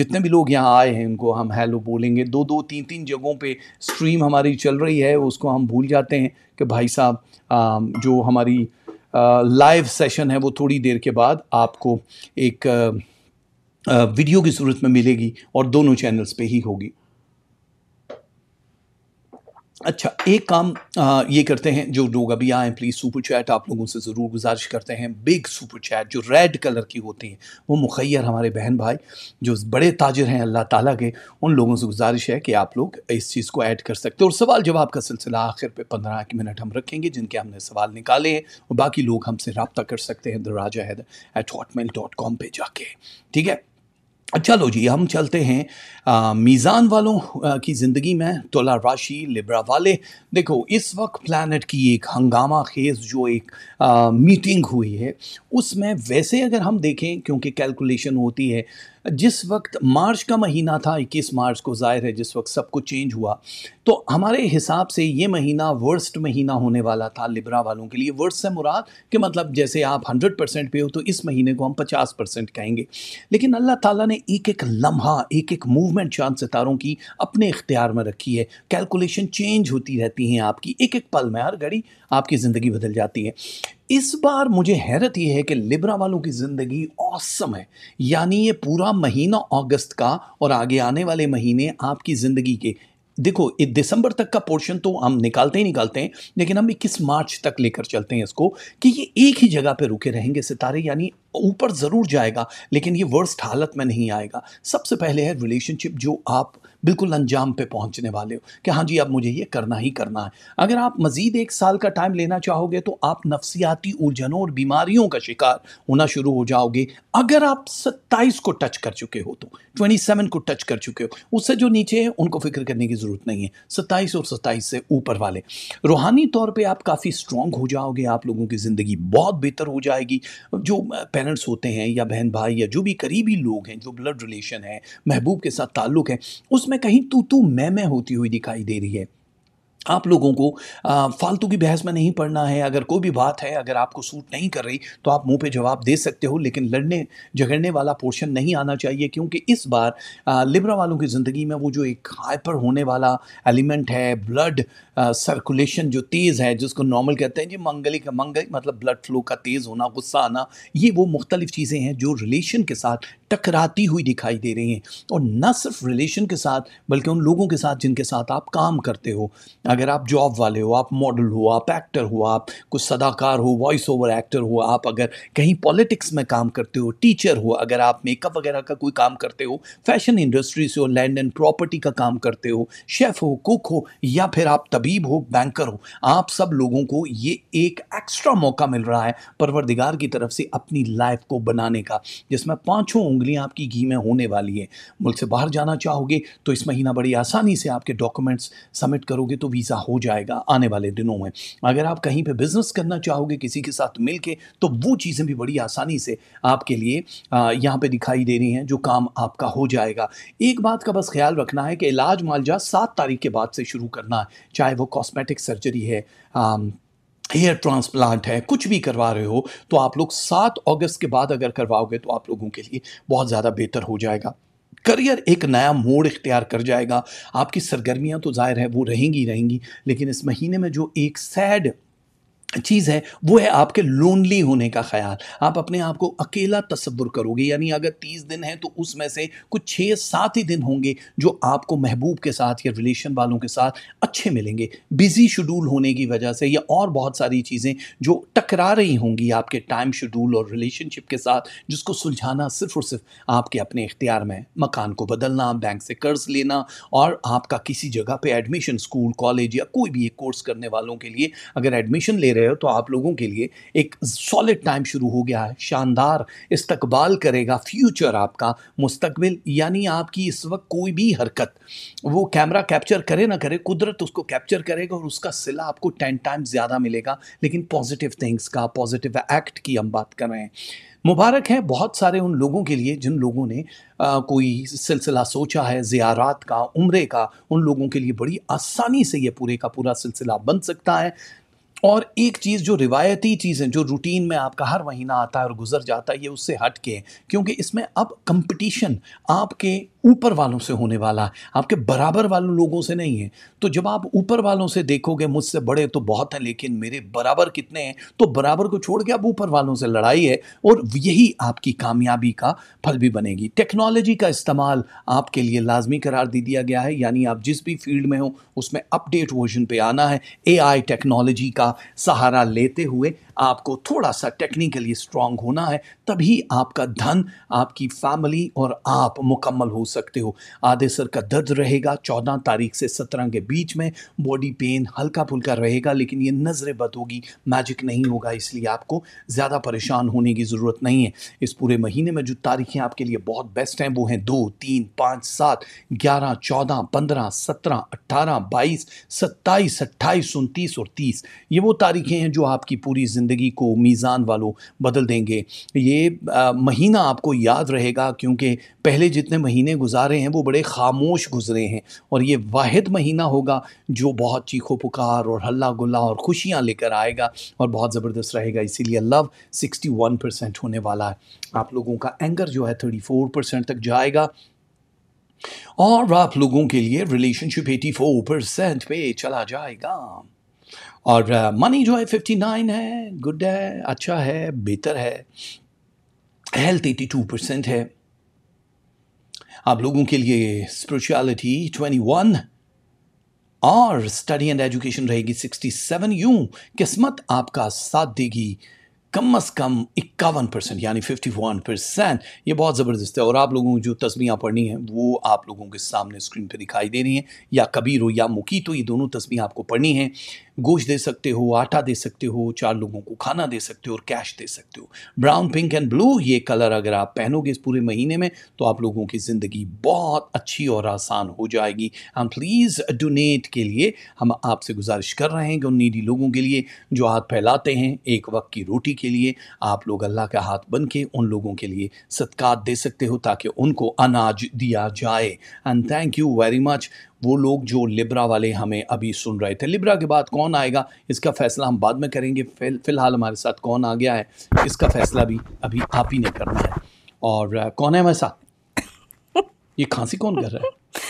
Speaker 1: जितने भी लोग यहाँ आए हैं उनको हम हेलो बोलेंगे दो दो तीन तीन जगहों पर स्ट्रीम हमारी चल रही है उसको हम भूल जाते हैं कि भाई साहब जो हमारी लाइव सेशन है वो थोड़ी देर के बाद आपको एक वीडियो की सूरत में मिलेगी और दोनों चैनल्स पे ही होगी अच्छा एक काम आ, ये करते हैं जो लोग अभी आए प्लीज़ सुपर चैट आप लोगों से ज़रूर गुजारिश करते हैं बिग सुपर चैट जो रेड कलर की होती हैं वो मुखैर हमारे बहन भाई जो बड़े ताजर हैं अल्लाह ताला के उन लोगों से गुजारिश है कि आप लोग इस चीज़ को ऐड कर सकते हैं और सवाल जवाब का सिलसिला आखिर पे पंद्रह मिनट हम रखेंगे जिनके हमने सवाल निकाले हैं और बाकी लोग हमसे रबता कर सकते हैं Raja Haider at mail dot com पर जाके ठीक है चलो अच्छा, जी हम चलते हैं मीज़ान वालों आ, की ज़िंदगी में तोला राशि लिब्रा वाले देखो इस वक्त प्लानट की एक हंगामा खेज जो एक आ, मीटिंग हुई है उसमें वैसे अगर हम देखें क्योंकि कैलकुलेशन होती है जिस वक्त मार्च का महीना था 21 मार्च को जाहिर है जिस वक्त सब कुछ चेंज हुआ तो हमारे हिसाब से ये महीना वर्स्ट महीना होने वाला था लिब्रा वालों के लिए वर्स्ट से मुराद कि मतलब जैसे आप 100 परसेंट पे हो तो इस महीने को हम 50 परसेंट कहेंगे लेकिन अल्लाह ताला ने एक एक लम्हा एक एक मूवमेंट चांद सितारों की अपने इख्तियार में रखी है कैलकुलेशन चेंज होती रहती हैं आपकी एक एक पल में हर घड़ी आपकी ज़िंदगी बदल जाती है इस बार मुझे हैरत यह है कि लिब्रा वालों की ज़िंदगी औसम है यानी ये पूरा महीना अगस्त का और आगे आने वाले महीने आपकी ज़िंदगी के देखो दिसंबर तक का पोर्शन तो हम निकालते ही निकालते हैं लेकिन हम इक्कीस मार्च तक लेकर चलते हैं इसको कि ये एक ही जगह पे रुके रहेंगे सितारे यानी ऊपर ज़रूर जाएगा लेकिन ये वर्स्ट हालत में नहीं आएगा सबसे पहले है रिलेशनशिप जो आप बिल्कुल अंजाम पे पहुंचने वाले हो कि हाँ जी अब मुझे ये करना ही करना है अगर आप मज़ीद एक साल का टाइम लेना चाहोगे तो आप नफसियाती उलझनों और बीमारियों का शिकार होना शुरू हो जाओगे अगर आप सत्ताईस को टच कर चुके हो तो ट्वेंटी सेवन को टच कर चुके हो उससे जो नीचे है उनको फिक्र करने की ज़रूरत नहीं है सत्ताईस और सत्ताईस से ऊपर वाले रूहानी तौर पर आप काफ़ी स्ट्रॉन्ग हो जाओगे आप लोगों की ज़िंदगी बहुत बेहतर हो जाएगी जो पेरेंट्स होते हैं या बहन भाई या जो भी करीबी लोग हैं जो ब्लड रिलेशन है महबूब के साथ ताल्लुक है उसमें में कहीं तू तू मैं मैं होती हुई दिखाई दे रही है आप लोगों को फालतू की बहस में नहीं पढ़ना है अगर कोई भी बात है अगर आपको सूट नहीं कर रही तो आप मुंह पे जवाब दे सकते हो लेकिन लड़ने झगड़ने वाला पोर्शन नहीं आना चाहिए क्योंकि इस बार लिब्रा वालों की ज़िंदगी में वो जो एक हाइपर होने वाला एलिमेंट है ब्लड सर्कुलेशन जो तेज़ है जिसको नॉर्मल कहते हैं जी मंगलिक मंगलिक मतलब ब्लड फ्लो का तेज़ होना गुस्सा आना ये वो मुख्तलिफ चीज़ें हैं जो रिलेशन के साथ टकराती हुई दिखाई दे रही हैं और न सिर्फ रिलेशन के साथ बल्कि उन लोगों के साथ जिनके साथ आप काम करते हो अगर आप जॉब वाले हो आप मॉडल हो आप एक्टर हो आप कुछ सदाकार हो वॉइस ओवर एक्टर हो आप अगर कहीं पॉलिटिक्स में काम करते हो टीचर हो अगर आप मेकअप वगैरह का कोई काम करते हो फैशन इंडस्ट्री से हो लैंड एंड प्रॉपर्टी का काम करते हो शेफ़ हो कुक हो या फिर आप तबीब हो बैंकर हो आप सब लोगों को ये एक एक्स्ट्रा मौका मिल रहा है परवरदिगार की तरफ से अपनी लाइफ को बनाने का जिसमें पाँचों उंगलियाँ आपकी घी में होने वाली हैं मुल्क से बाहर जाना चाहोगे तो इस महीना बड़ी आसानी से आपके डॉक्यूमेंट्स सबमिट करोगे तो वीज़ा वीज़ा हो जाएगा आने वाले दिनों में अगर आप कहीं पे बिज़नेस करना चाहोगे किसी के साथ मिल तो वो चीज़ें भी बड़ी आसानी से आपके लिए यहाँ पर दिखाई दे रही हैं जो काम आपका हो जाएगा एक बात का बस ख्याल रखना है कि इलाज मालजा सात तारीख के बाद से शुरू करना है चाहे वो कॉस्मेटिक सर्जरी है हेयर ट्रांसप्लांट है कुछ भी करवा रहे हो तो आप लोग सात अगस्त के बाद अगर करवाओगे तो आप लोगों के लिए बहुत ज़्यादा बेहतर हो जाएगा करियर एक नया मोड़ इख्तियार कर जाएगा आपकी सरगर्मियाँ तो ज़ाहिर है वो रहेंगी रहेंगी लेकिन इस महीने में जो एक सैड चीज़ है वो है आपके लोनली होने का ख्याल आप अपने आप को अकेला तस्वुर करोगे यानी अगर तीस दिन है तो उसमें से कुछ छः सात ही दिन होंगे जो आपको महबूब के साथ या रिलेशन वालों के साथ अच्छे मिलेंगे बिज़ी शेड्यूल होने की वजह से या और बहुत सारी चीज़ें जो टकरा रही होंगी आपके टाइम शेड्यूल और रिलेशनशिप के साथ जिसको सुलझाना सिर्फ और सिर्फ आपके अपने इख्तियार में मकान को बदलना बैंक से कर्ज लेना और आपका किसी जगह पर एडमिशन स्कूल कॉलेज या कोई भी एक कोर्स करने वालों के लिए अगर एडमिशन ले रहे रहे हो तो आप लोगों के लिए एक सॉलिड टाइम शुरू हो गया है शानदार इस्तकबाल करेगा फ्यूचर आपका मुस्तकबिल यानी आपकी इस वक्त कोई भी हरकत वो कैमरा कैप्चर करे ना करे कुदरत उसको कैप्चर करेगा और उसका सिला आपको टेन टाइम ज़्यादा मिलेगा लेकिन पॉजिटिव थिंग्स का पॉजिटिव एक्ट की हम बात कर रहे हैं मुबारक है बहुत सारे उन लोगों के लिए जिन लोगों ने आ, कोई सिलसिला सोचा है ज़ियारात का उम्र का उन लोगों के लिए बड़ी आसानी से ये पूरे का पूरा सिलसिला बन सकता है और एक चीज़ जो रिवायती चीज़ें जो रूटीन में आपका हर महीना आता है और गुजर जाता है ये उससे हट के क्योंकि इसमें अब कंपटीशन आपके ऊपर वालों से होने वाला है आपके बराबर वालों लोगों से नहीं है तो जब आप ऊपर वालों से देखोगे मुझसे बड़े तो बहुत हैं लेकिन मेरे बराबर कितने हैं तो बराबर को छोड़ के आप ऊपर वालों से लड़ाई है और यही आपकी कामयाबी का फल भी बनेगी टेक्नोलॉजी का इस्तेमाल आपके लिए लाजमी करार दे दिया गया है यानी आप जिस भी फील्ड में हो उसमें अपडेट वर्जन पर आना है ए टेक्नोलॉजी का सहारा लेते हुए आपको थोड़ा सा टेक्निकली स्ट्रांग होना है तभी आपका धन आपकी फैमिली और आप मुकम्मल हो सकते सकते हो आधे सर का दर्द रहेगा चौदह तारीख से सत्रह के बीच में बॉडी पेन हल्का फुल्का रहेगा लेकिन ये नज़रें बद होगी मैजिक नहीं होगा इसलिए आपको ज़्यादा परेशान होने की ज़रूरत नहीं है इस पूरे महीने में जो तारीखें आपके लिए बहुत बेस्ट हैं वो हैं दो तीन पाँच सात ग्यारह चौदह पंद्रह सत्रह अट्ठारह बाईस सत्ताईस अट्ठाईस उनतीस और तीस ये वो तारीखें हैं जो आपकी पूरी ज़िंदगी को मीज़ान वालों बदल देंगे ये आ, महीना आपको याद रहेगा क्योंकि पहले जितने महीने गुजारे हैं वो बड़े खामोश गुजरे हैं और ये वाद महीना होगा जो बहुत चीखो पुकार और हल्ला गुल्ला और खुशियाँ लेकर आएगा और बहुत ज़बरदस्त रहेगा इसीलिए लव सिक्सटी परसेंट होने वाला है आप लोगों का एंगर जो है थर्टी परसेंट तक जाएगा और आप लोगों के लिए रिलेशनशिप एटी फोर परसेंट पे चला जाएगा और मनी uh, जो है फिफ्टी नाइन है गुड है अच्छा है बेहतर है हेल्थ एटी टू परसेंट है आप लोगों के लिए स्पिरिचुअलिटी वन और स्टडी एंड एजुकेशन रहेगी सिक्सटी सेवन यू किस्मत आपका साथ देगी कम अज़ कम इक्यावन परसेंट यानी फिफ्टी वन परसेंट ये बहुत ज़बरदस्त है और आप लोगों को जो तस्वीयाँ पढ़नी हैं वो आप लोगों के सामने स्क्रीन पे दिखाई दे रही हैं या कबीर हो या मुकी तो ये दोनों तस्वीर आपको पढ़नी हैं गोश्त दे सकते हो आटा दे सकते हो चार लोगों को खाना दे सकते हो और कैश दे सकते हो ब्राउन पिंक एंड ब्लू ये कलर अगर आप पहनोगे इस पूरे महीने में तो आप लोगों की ज़िंदगी बहुत अच्छी और आसान हो जाएगी हम प्लीज़ डोनेट के लिए हम आपसे गुजारिश कर रहे हैं कि उन नीडी लोगों के लिए जो हाथ फैलाते हैं एक वक्त की रोटी के लिए आप लोग अल्लाह का हाथ बन के उन लोगों के लिए सत्कार दे सकते हो ताकि उनको अनाज दिया जाए and thank you very much वो लोग जो लिब्रा वाले हमें अभी सुन रहे थे लिब्रा के बाद कौन आएगा इसका फ़ैसला हम बाद में करेंगे फ़िलहाल हमारे साथ कौन आ गया है इसका फ़ैसला भी अभी आप ही ने करना है और कौन है हमारे साथ ये खांसी कौन कर रहा है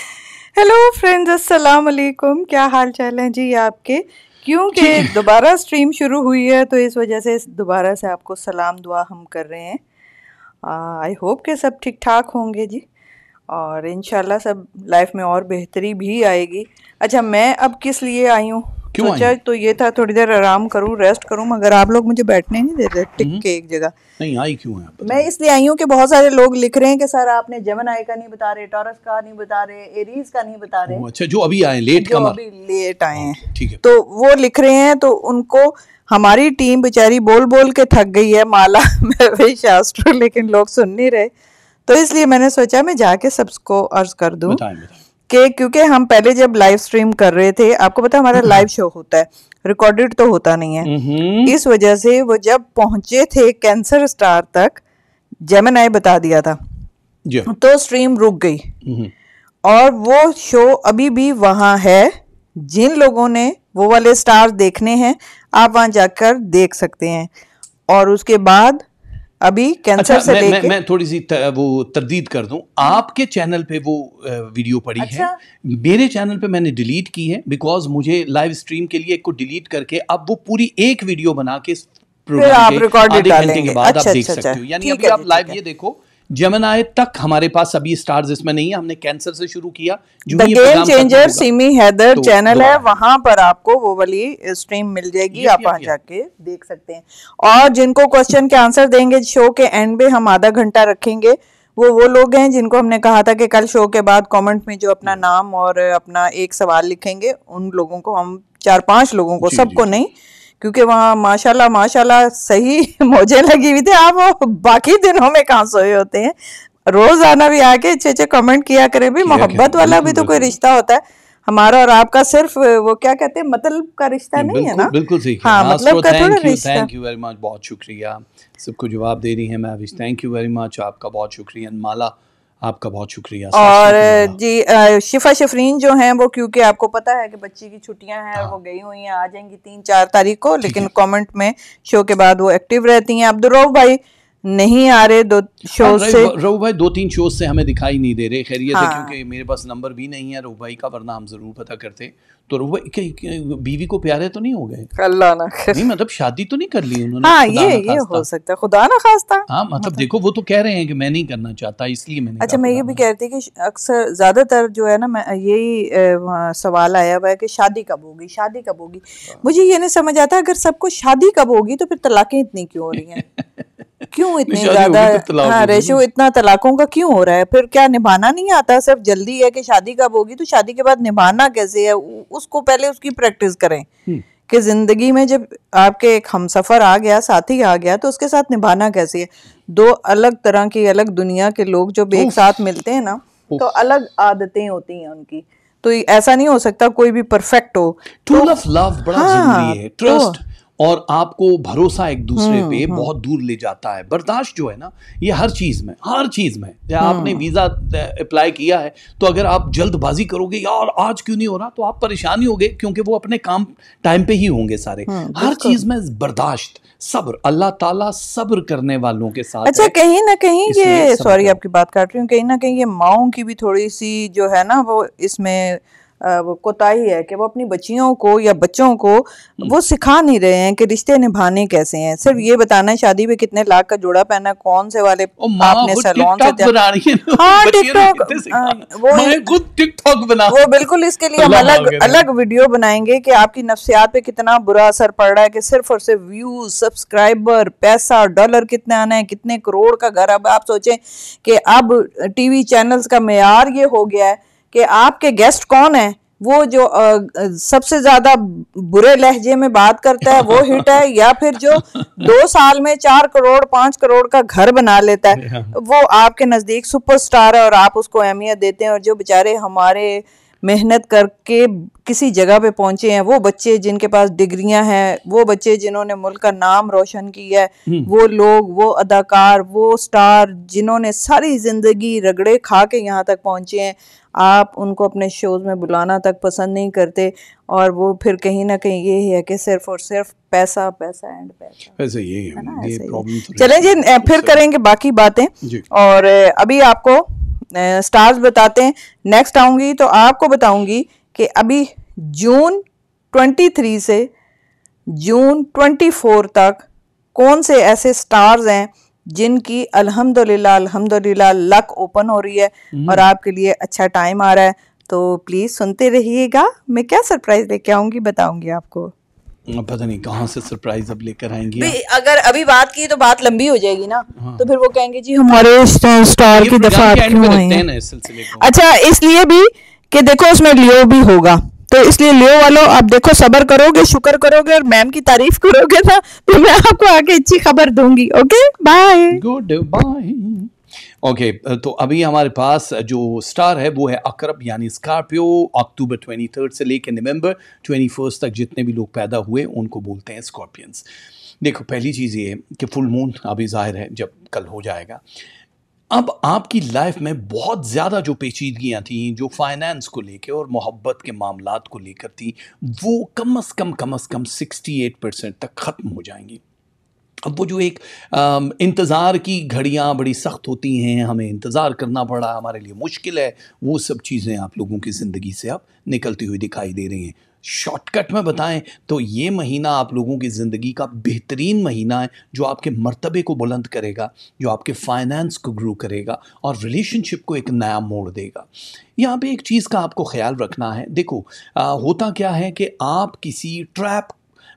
Speaker 2: हेलो फ्रेंड्स अस्सलाम वालेकुम क्या हाल चाल है जी आपके क्योंकि दोबारा स्ट्रीम शुरू हुई है तो इस वजह से दोबारा से आपको सलाम दुआ हम कर रहे हैं आई होप के सब ठीक ठाक होंगे जी और इन सब लाइफ में और बेहतरी भी आएगी अच्छा मैं अब किस लिए आई हूँ सोचा तो ये था थोड़ी देर आराम करूं रेस्ट करूं मगर आप लोग मुझे बैठने नहीं रहे हम्म। टिक के एक जगह नहीं आई क्यों है मैं इसलिए आई हूँ कि बहुत सारे लोग लिख रहे हैं कि सर आपने जमन आई का नहीं बता रहे टॉरस का नहीं बता रहे एरीज का नहीं बता रहे अच्छा जो अभी आए लेट जो अभी लेट आए हाँ, हैं ठीक है तो वो लिख रहे हैं तो उनको हमारी टीम बेचारी बोल बोल के थक गई है माला मैं शास्त्र लेकिन लोग सुन नहीं रहे तो इसलिए मैंने सोचा मैं जाके सबको अर्ज कर दूं कि क्योंकि हम पहले जब लाइव स्ट्रीम कर रहे थे आपको पता हमारा लाइव हम्म। शो होता है रिकॉर्डेड तो होता नहीं है हम्म। इस वजह से वो जब पहुंचे थे कैंसर स्टार तक जेमिनाई बता दिया था तो स्ट्रीम रुक गई हम्म। और वो शो अभी भी वहां है जिन लोगों ने वो वाले स्टार देखने हैं आप वहां जाकर देख सकते हैं और उसके बाद अभी कैंसर अच्छा, से मैं, मैं, मैं
Speaker 1: थोड़ी सी त, वो तरदीद कर दूं आपके चैनल पे वो वीडियो पड़ी अच्छा? है मेरे चैनल पे मैंने डिलीट की है बिकॉज मुझे लाइव स्ट्रीम के लिए एक को डिलीट करके अब वो पूरी एक वीडियो बना के प्रोग्राम के आधे घंटे के बाद आप अच्छा, देख अच्छा, सकते अच्छा। हो यानी अभी आप लाइव ये देखो जमनाए तक हमारे पास अभी स्टार्स इसमें नहीं है हमने कैंसर से शुरू किया the game changer
Speaker 2: Seemi Haider तो चैनल है वहां पर आपको वो वाली स्ट्रीम मिल जाएगी आप वहां जाके देख सकते हैं और जिनको क्वेश्चन के आंसर देंगे शो के एंड में हम आधा घंटा रखेंगे वो वो लोग हैं जिनको हमने कहा था कि कल शो के बाद कमेंट में जो अपना नाम और अपना एक सवाल लिखेंगे उन लोगों को हम चार पांच लोगों को सबको नहीं क्योंकि वहाँ माशाल्लाह माशाल्लाह सही मोजे लगी हुई थी आप बाकी दिनों में कहाँ सोए होते हैं रोज आना भी आके अच्छे अच्छे कमेंट किया करें भी मोहब्बत वाला भी तो कोई रिश्ता होता है हमारा और आपका सिर्फ वो क्या कहते हैं मतलब का रिश्ता नहीं है ना बिल्कुल सही हाँ, मतलब तो का थोड़ा रिश्ता थैंक
Speaker 1: यू वेरी मच बहुत शुक्रिया सबको जवाब दे रही है Mahvish thank you very much आपका बहुत शुक्रिया माला आपका बहुत शुक्रिया और
Speaker 2: जी शिफा शफरीन जो हैं वो क्योंकि आपको पता है कि बच्ची की छुट्टियां हैं हाँ। वो गई हुई हैं आ जाएंगी तीन चार तारीख को लेकिन कमेंट में शो के बाद वो एक्टिव रहती हैं अब्दुल भाई नहीं आ रहे दो शो से रहू भाई दो
Speaker 1: तीन शोज से हमें दिखाई नहीं दे रहे खैरियत हाँ। क्योंकि मेरे पास नंबर भी नहीं है रहू भाई का वरना हम जरूर पता करते तो रहू भाई बीवी को प्यारे तो नहीं हो गए अल्लाह ना नहीं मतलब शादी तो नहीं कर ली उन्होंने हाँ, ये ये हो सकता है खुदा ना खास्ता हाँ मतलब मतलब देखो वो तो कह रहे हैं कि मैं नहीं करना चाहता इसलिए मैंने अच्छा
Speaker 2: मैं ये भी कह रही थी कि अक्सर ज्यादातर जो है ना यही सवाल आया हुआ है कि शादी कब होगी शादी कब होगी हाँ। मुझे ये नहीं समझ आता अगर सबको शादी कब होगी तो फिर तलाकें इतनी क्यों हो रही है क्यों इतने ज्यादा हाँ रेशो इतना तलाकों का क्यों हो रहा है फिर क्या निभाना नहीं आता सिर्फ जल्दी है कि शादी कब होगी तो शादी के बाद निभाना कैसे है उसको पहले उसकी प्रैक्टिस करें हम्म। कि जिंदगी में जब आपके एक हम सफर आ गया साथी आ गया तो उसके साथ निभाना कैसे है दो अलग तरह की अलग दुनिया के लोग जब एक साथ मिलते हैं ना तो अलग आदतें होती हैं उनकी तो ऐसा नहीं हो सकता कोई भी परफेक्ट हो ट्रू लव लव बड़ा हाँ, जरूरी है ट्रस्ट तो और आपको
Speaker 1: भरोसा एक दूसरे हम्म, पे हम्म। बहुत दूर ले जाता है बर्दाश्त जो है ना ये हर चीज़ में हर चीज़ में हम्म। आपने वीज़ा अप्लाई किया है तो अगर आप जल्दबाजी करोगे यार आज क्यों नहीं हो रहा तो आप परेशानी होगे क्योंकि वो अपने काम टाइम पे ही होंगे सारे हर चीज़ में बर्दाश्त सब्र अल्लाह ताला सब्र करने वालों के साथ अच्छा कहीं
Speaker 2: ना कहीं ये सॉरी आपकी बात काट रही हूँ कहीं ना कहीं ये माओ की भी थोड़ी सी जो है ना वो इसमें वो कोताही है कि वो अपनी बच्चियों को या बच्चों को वो सिखा नहीं रहे हैं कि रिश्ते निभाने कैसे हैं सिर्फ ये बताना है शादी में कितने लाख का जोड़ा पहना कौन से वाले आपने सैलून से हाँ टिकटॉक हाँ, वो टिकटॉक बना वो बिल्कुल इसके लिए हम अलग अलग वीडियो बनाएंगे कि आपकी नफ्सियात पे कितना बुरा असर पड़ रहा है कि सिर्फ और सिर्फ व्यूज सब्सक्राइबर पैसा डॉलर कितने आना है कितने करोड़ का घर अब आप सोचें कि अब टीवी चैनल्स का मैार ये हो गया है कि आपके गेस्ट कौन है वो जो आ, सबसे ज्यादा बुरे लहजे में बात करता है वो हिट है या फिर जो दो साल में चार करोड़ पांच करोड़ का घर बना लेता है वो आपके नजदीक सुपरस्टार है और आप उसको अहमियत देते हैं और जो बेचारे हमारे मेहनत करके किसी जगह पे पहुंचे हैं वो बच्चे जिनके पास डिग्रियां हैं वो बच्चे जिन्होंने मुल्क का नाम रोशन किया है हम्म। वो लोग वो अदाकार वो स्टार जिन्होंने सारी ज़िंदगी रगड़े खा के यहाँ तक पहुंचे हैं आप उनको अपने शोज़ में बुलाना तक पसंद नहीं करते और वो फिर कहीं ना कहीं ये है कि सिर्फ और सिर्फ पैसा पैसा एंड
Speaker 1: पैसा वैसे ये है ना ये प्रॉब्लम तो जी फिर करेंगे
Speaker 2: बाकी बातें और अभी आपको स्टार्स बताते हैं नेक्स्ट आऊँगी तो आपको बताऊँगी कि अभी जून 23 से जून 24 तक कौन से ऐसे स्टार्स हैं जिनकी अल्हम्दुलिल्लाह अल्हम्दुलिल्लाह लक ओपन हो रही है हम्म। और आपके लिए अच्छा टाइम आ रहा है तो प्लीज़ सुनते रहिएगा मैं क्या सरप्राइज़ लेके आऊँगी बताऊँगी आपको
Speaker 1: पता नहीं कहाँ से सरप्राइज अब लेकर आएंगे
Speaker 2: अगर अभी बात की तो बात लंबी हो जाएगी ना हाँ। तो फिर वो कहेंगे जी हमारे स्टार की दफा अच्छा इसलिए भी कि देखो उसमें लियो भी होगा तो इसलिए लियो वालों आप देखो सबर करोगे शुक्र करोगे और मैम की तारीफ करोगे ना तो मैं आपको आगे अच्छी खबर दूंगी okay bye
Speaker 1: good bye okay okay, uh, तो अभी हमारे पास जो स्टार है वो है अकरब यानी स्कॉर्पियो अक्टूबर ट्वेंटी थर्ड से लेकर नवंबर ट्वेंटी फर्स्ट तक जितने भी लोग पैदा हुए उनको बोलते हैं स्कॉर्पियंस देखो पहली चीज़ ये है कि फुल मून अभी जाहिर है जब कल हो जाएगा अब आपकी लाइफ में बहुत ज़्यादा जो पेचीदगियाँ थी जो फाइनेंस को लेकर और मोहब्बत के मामला को लेकर थी वो कम अज़ कम कम अज़ कम सिक्सटी एट परसेंट तक ख़त्म हो जाएंगी अब वो जो एक इंतज़ार की घड़ियाँ बड़ी सख्त होती हैं हमें इंतज़ार करना पड़ा हमारे लिए मुश्किल है वो सब चीज़ें आप लोगों की ज़िंदगी से अब निकलती हुई दिखाई दे रही हैं शॉर्टकट में बताएं तो ये महीना आप लोगों की ज़िंदगी का बेहतरीन महीना है जो आपके मर्तबे को बुलंद करेगा जो आपके फाइनेंस को ग्रो करेगा और रिलेशनशिप को एक नया मोड़ देगा यहाँ पे एक चीज़ का आपको ख्याल रखना है देखो आ, होता क्या है कि आप किसी ट्रैप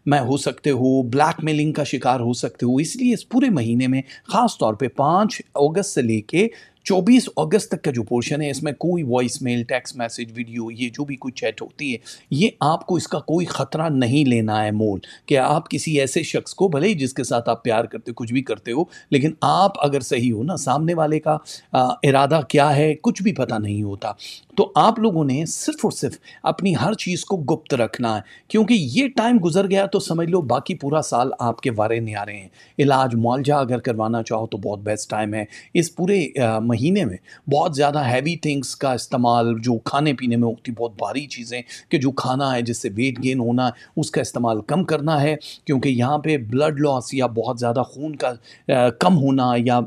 Speaker 1: मैं हो सकते हो ब्लैकमेलिंग का शिकार हो सकते हो इसलिए इस पूरे महीने में ख़ास तौर पे पाँच अगस्त से लेके 24 अगस्त तक का जो पोर्शन है इसमें कोई voice mail text message video ये जो भी कोई चैट होती है ये आपको इसका कोई ख़तरा नहीं लेना है मोल कि आप किसी ऐसे शख्स को भले ही जिसके साथ आप प्यार करते हो कुछ भी करते हो लेकिन आप अगर सही हो ना सामने वाले का आ, इरादा क्या है कुछ भी पता नहीं होता तो आप लोगों ने सिर्फ और सिर्फ अपनी हर चीज़ को गुप्त रखना है क्योंकि ये टाइम गुजर गया तो समझ लो बाकी पूरा साल आपके वारे नहीं आ रहे हैं इलाज मुआवजा अगर करवाना चाहो तो बहुत बेस्ट टाइम है इस पूरे आ, महीने में बहुत ज़्यादा हैवी थिंग्स का इस्तेमाल जो खाने पीने में होती बहुत भारी चीज़ें कि जो खाना है जिससे वेट गेन होना उसका इस्तेमाल कम करना है क्योंकि यहाँ पे ब्लड लॉस या बहुत ज़्यादा खून का आ, कम होना या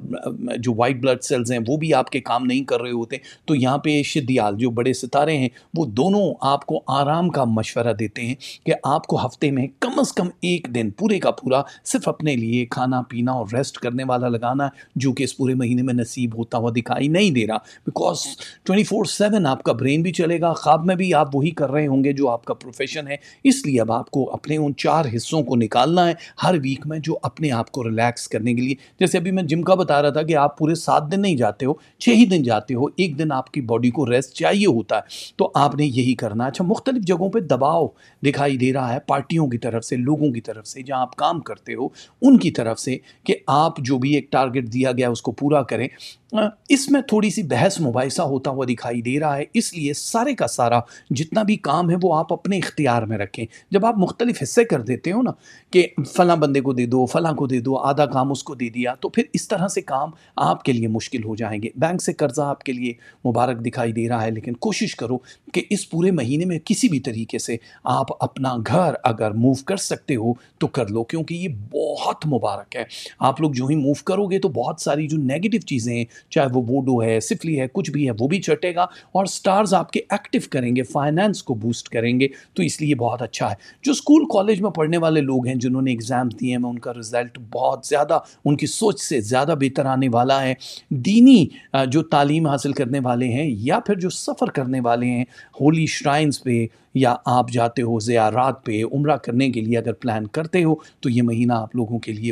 Speaker 1: जो वाइट ब्लड सेल्स हैं वो भी आपके काम नहीं कर रहे होते तो यहाँ पे शदियाल जो बड़े सितारे हैं वो दोनों आपको आराम का मशवरा देते हैं कि आपको हफ्ते में कम अज़ कम एक दिन पूरे का पूरा सिर्फ अपने लिए खाना पीना और रेस्ट करने वाला लगाना जो कि इस पूरे महीने में नसीब होता हुआ दिखाई नहीं दे रहा बिकॉज ट्वेंटी फोर सेवन आपका ब्रेन भी चलेगा ख्वाब में भी आप वही कर रहे होंगे जो आपका प्रोफेशन है इसलिए अब आपको अपने उन चार हिस्सों को निकालना है हर वीक में जो अपने आप को रिलैक्स करने के लिए जैसे अभी मैं जिम का बता रहा था कि आप पूरे सात दिन नहीं जाते हो छः ही दिन जाते हो एक दिन आपकी बॉडी को रेस्ट चाहिए होता है तो आपने यही करना अच्छा मुख्तलिफ जगहों पर दबाव दिखाई दे रहा है पार्टियों की तरफ से लोगों की तरफ से जहाँ आप काम करते हो उनकी तरफ से कि आप जो भी एक टारगेट दिया गया उसको पूरा करें इसमें थोड़ी सी बहस मुबासा होता हुआ दिखाई दे रहा है इसलिए सारे का सारा जितना भी काम है वो आप अपने इख्तियार में रखें जब आप मुख्तलिफ हिस्से कर देते हो ना कि फ़लाँ बंदे को दे दो फ़लाँ को दे दो आधा काम उसको दे दिया तो फिर इस तरह से काम आपके लिए मुश्किल हो जाएंगे बैंक से कर्ज़ा आपके लिए मुबारक दिखाई दे रहा है लेकिन कोशिश करो कि इस पूरे महीने में किसी भी तरीके से आप अपना घर अगर मूव कर सकते हो तो कर लो क्योंकि ये बहुत मुबारक है आप लोग जो ही मूव करोगे तो बहुत सारी जो नेगेटिव चीज़ें हैं चाहे वो वोडो है सिफली है कुछ भी है वो भी चटेगा और स्टार्स आपके एक्टिव करेंगे फाइनेंस को बूस्ट करेंगे तो इसलिए बहुत अच्छा है जो स्कूल कॉलेज में पढ़ने वाले लोग हैं जिन्होंने एग्ज़ाम्स दिए हैं उनका रिज़ल्ट बहुत ज़्यादा उनकी सोच से ज़्यादा बेहतर आने वाला है दीनी जो तालीम हासिल करने वाले हैं या फिर जो सफ़र करने वाले हैं होली श्राइन्स पे या आप जाते हो ज़्यारात पे उम्र करने के लिए अगर प्लान करते हो तो ये महीना आप लोगों के लिए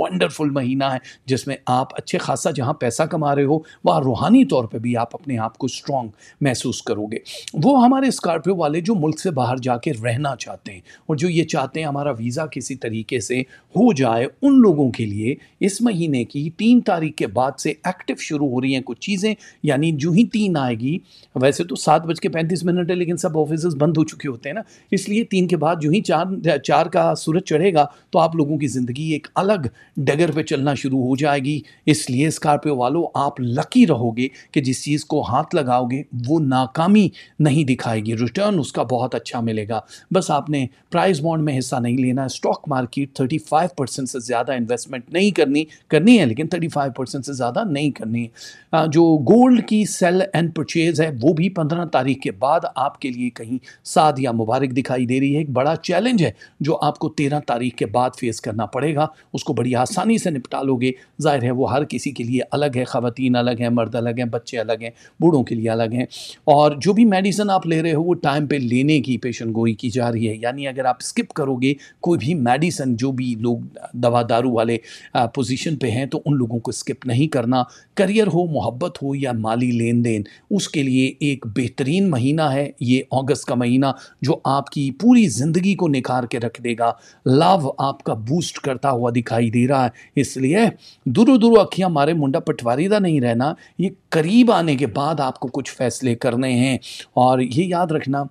Speaker 1: वंडरफुल महीना है जिसमें आप अच्छे खासा जहाँ पैसा कमा रहे हो वहाँ रूहानी तौर पर भी आप अपने आप को स्ट्रॉन्ग महसूस करोगे वो हमारे स्कॉर्पियो वाले जो मुल्क से बाहर जाके रहना चाहते हैं और जो ये चाहते हैं हमारा वीज़ा किसी तरीके से हो जाए उन लोगों के लिए इस महीने की तीन तारीख के बाद से एक्टिव शुरू हो रही हैं कुछ चीज़ें यानी जो ही तीन आएगी वैसे तो सात बज के पैंतीस मिनट है लेकिन सब ऑफिस बंद हो चुके होते हैं ना इसलिए तीन के बाद जो ही चार चार का सूरज चढ़ेगा तो आप लोगों की ज़िंदगी एक अलग डगर पे चलना शुरू हो जाएगी इसलिए स्कॉर्पियो वालों आप लकी रहोगे कि जिस चीज़ को हाथ लगाओगे वो नाकामी नहीं दिखाएगी रिटर्न उसका बहुत अच्छा मिलेगा बस आपने प्राइज बॉन्ड में हिस्सा नहीं लेना stock market thirty five percent से ज़्यादा इन्वेस्टमेंट नहीं करनी करनी है लेकिन थर्टी फाइव परसेंट से ज़्यादा नहीं करनी है जो गोल्ड की सेल एंड परचेज है वो भी पंद्रह तारीख के बाद आपके लिए कहीं सादिया मुबारक दिखाई दे रही है एक बड़ा चैलेंज है जो आपको तेरह तारीख के बाद फेस करना पड़ेगा उसको बड़ी आसानी से निपटा लोगे ज़ाहिर है वो हर किसी के लिए अलग है ख़वान अलग हैं मर्द अलग हैं बच्चे अलग हैं बूढ़ों के लिए अलग हैं और जो भी मेडिसन आप ले रहे हो वो टाइम पर लेने की पेशन गोई की जा रही है यानी अगर आप स्किप करोगे कोई भी मेडिसन जो भी लोग दवा दारू वाले पोजिशन पर हैं तो उन लोगों को स्किप नहीं करना करियर हो मोहब्बत हो या माली लेन देन उसके लिए एक बेहतरीन महीना है ये अगस्त का महीना पसीना जो आपकी पूरी ज़िंदगी को निखार के रख देगा लव आपका बूस्ट करता हुआ दिखाई दे रहा है इसलिए दुरु दुरु अखियाँ मारे मुंडा पटवारी का नहीं रहना ये करीब आने के बाद आपको कुछ फैसले करने हैं और ये याद रखना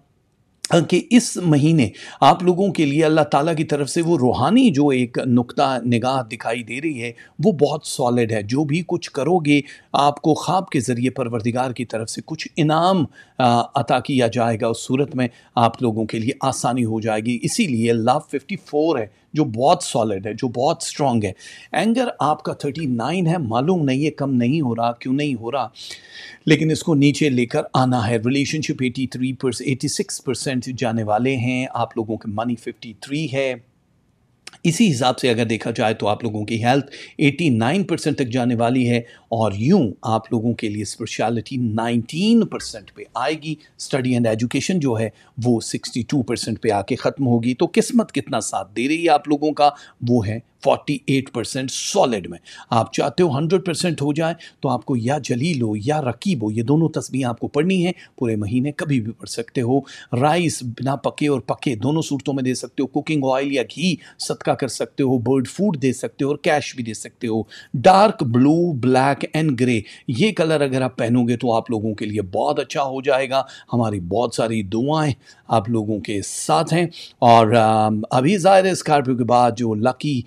Speaker 1: हाँ, कि इस महीने आप लोगों के लिए अल्लाह ताला की तरफ से वो रूहानी जो एक नुक्ता निगाह दिखाई दे रही है वो बहुत सॉलिड है जो भी कुछ करोगे आपको ख्वाब के ज़रिए परवरदिगार की तरफ से कुछ इनाम अता किया जाएगा उस सूरत में आप लोगों के लिए आसानी हो जाएगी इसीलिए लाभ फोर है जो बहुत सॉलिड है जो बहुत स्ट्रांग है एंगर आपका थर्टी नाइन है मालूम नहीं है कम नहीं हो रहा क्यों नहीं हो रहा लेकिन इसको नीचे लेकर आना है relationship eighty three percent eighty six percent जाने वाले हैं आप लोगों के मनी फिफ्टी थ्री है इसी हिसाब से अगर देखा जाए तो आप लोगों की हेल्थ 89 परसेंट तक जाने वाली है और यूं आप लोगों के लिए स्पेशलिटी 19 परसेंट पे आएगी स्टडी एंड एजुकेशन जो है वो 62 परसेंट पे आके ख़त्म होगी तो किस्मत कितना साथ दे रही है आप लोगों का वो है 48 परसेंट सॉलिड में आप चाहते हो 100 परसेंट हो जाए तो आपको या जलील हो या रकीब हो ये दोनों तस्वीर आपको पढ़नी है पूरे महीने कभी भी पढ़ सकते हो राइस बिना पके और पके दोनों सूरतों में दे सकते हो कुकिंग ऑयल या घी सदका कर सकते हो बर्ड फूड दे सकते हो और कैश भी दे सकते हो dark blue black and grey ये कलर अगर आप पहनोगे तो आप लोगों के लिए बहुत अच्छा हो जाएगा हमारी बहुत सारी दुआएं आप लोगों के साथ हैं और अभी ज़ाहिर स्कॉर्पियो के बाद जो लकी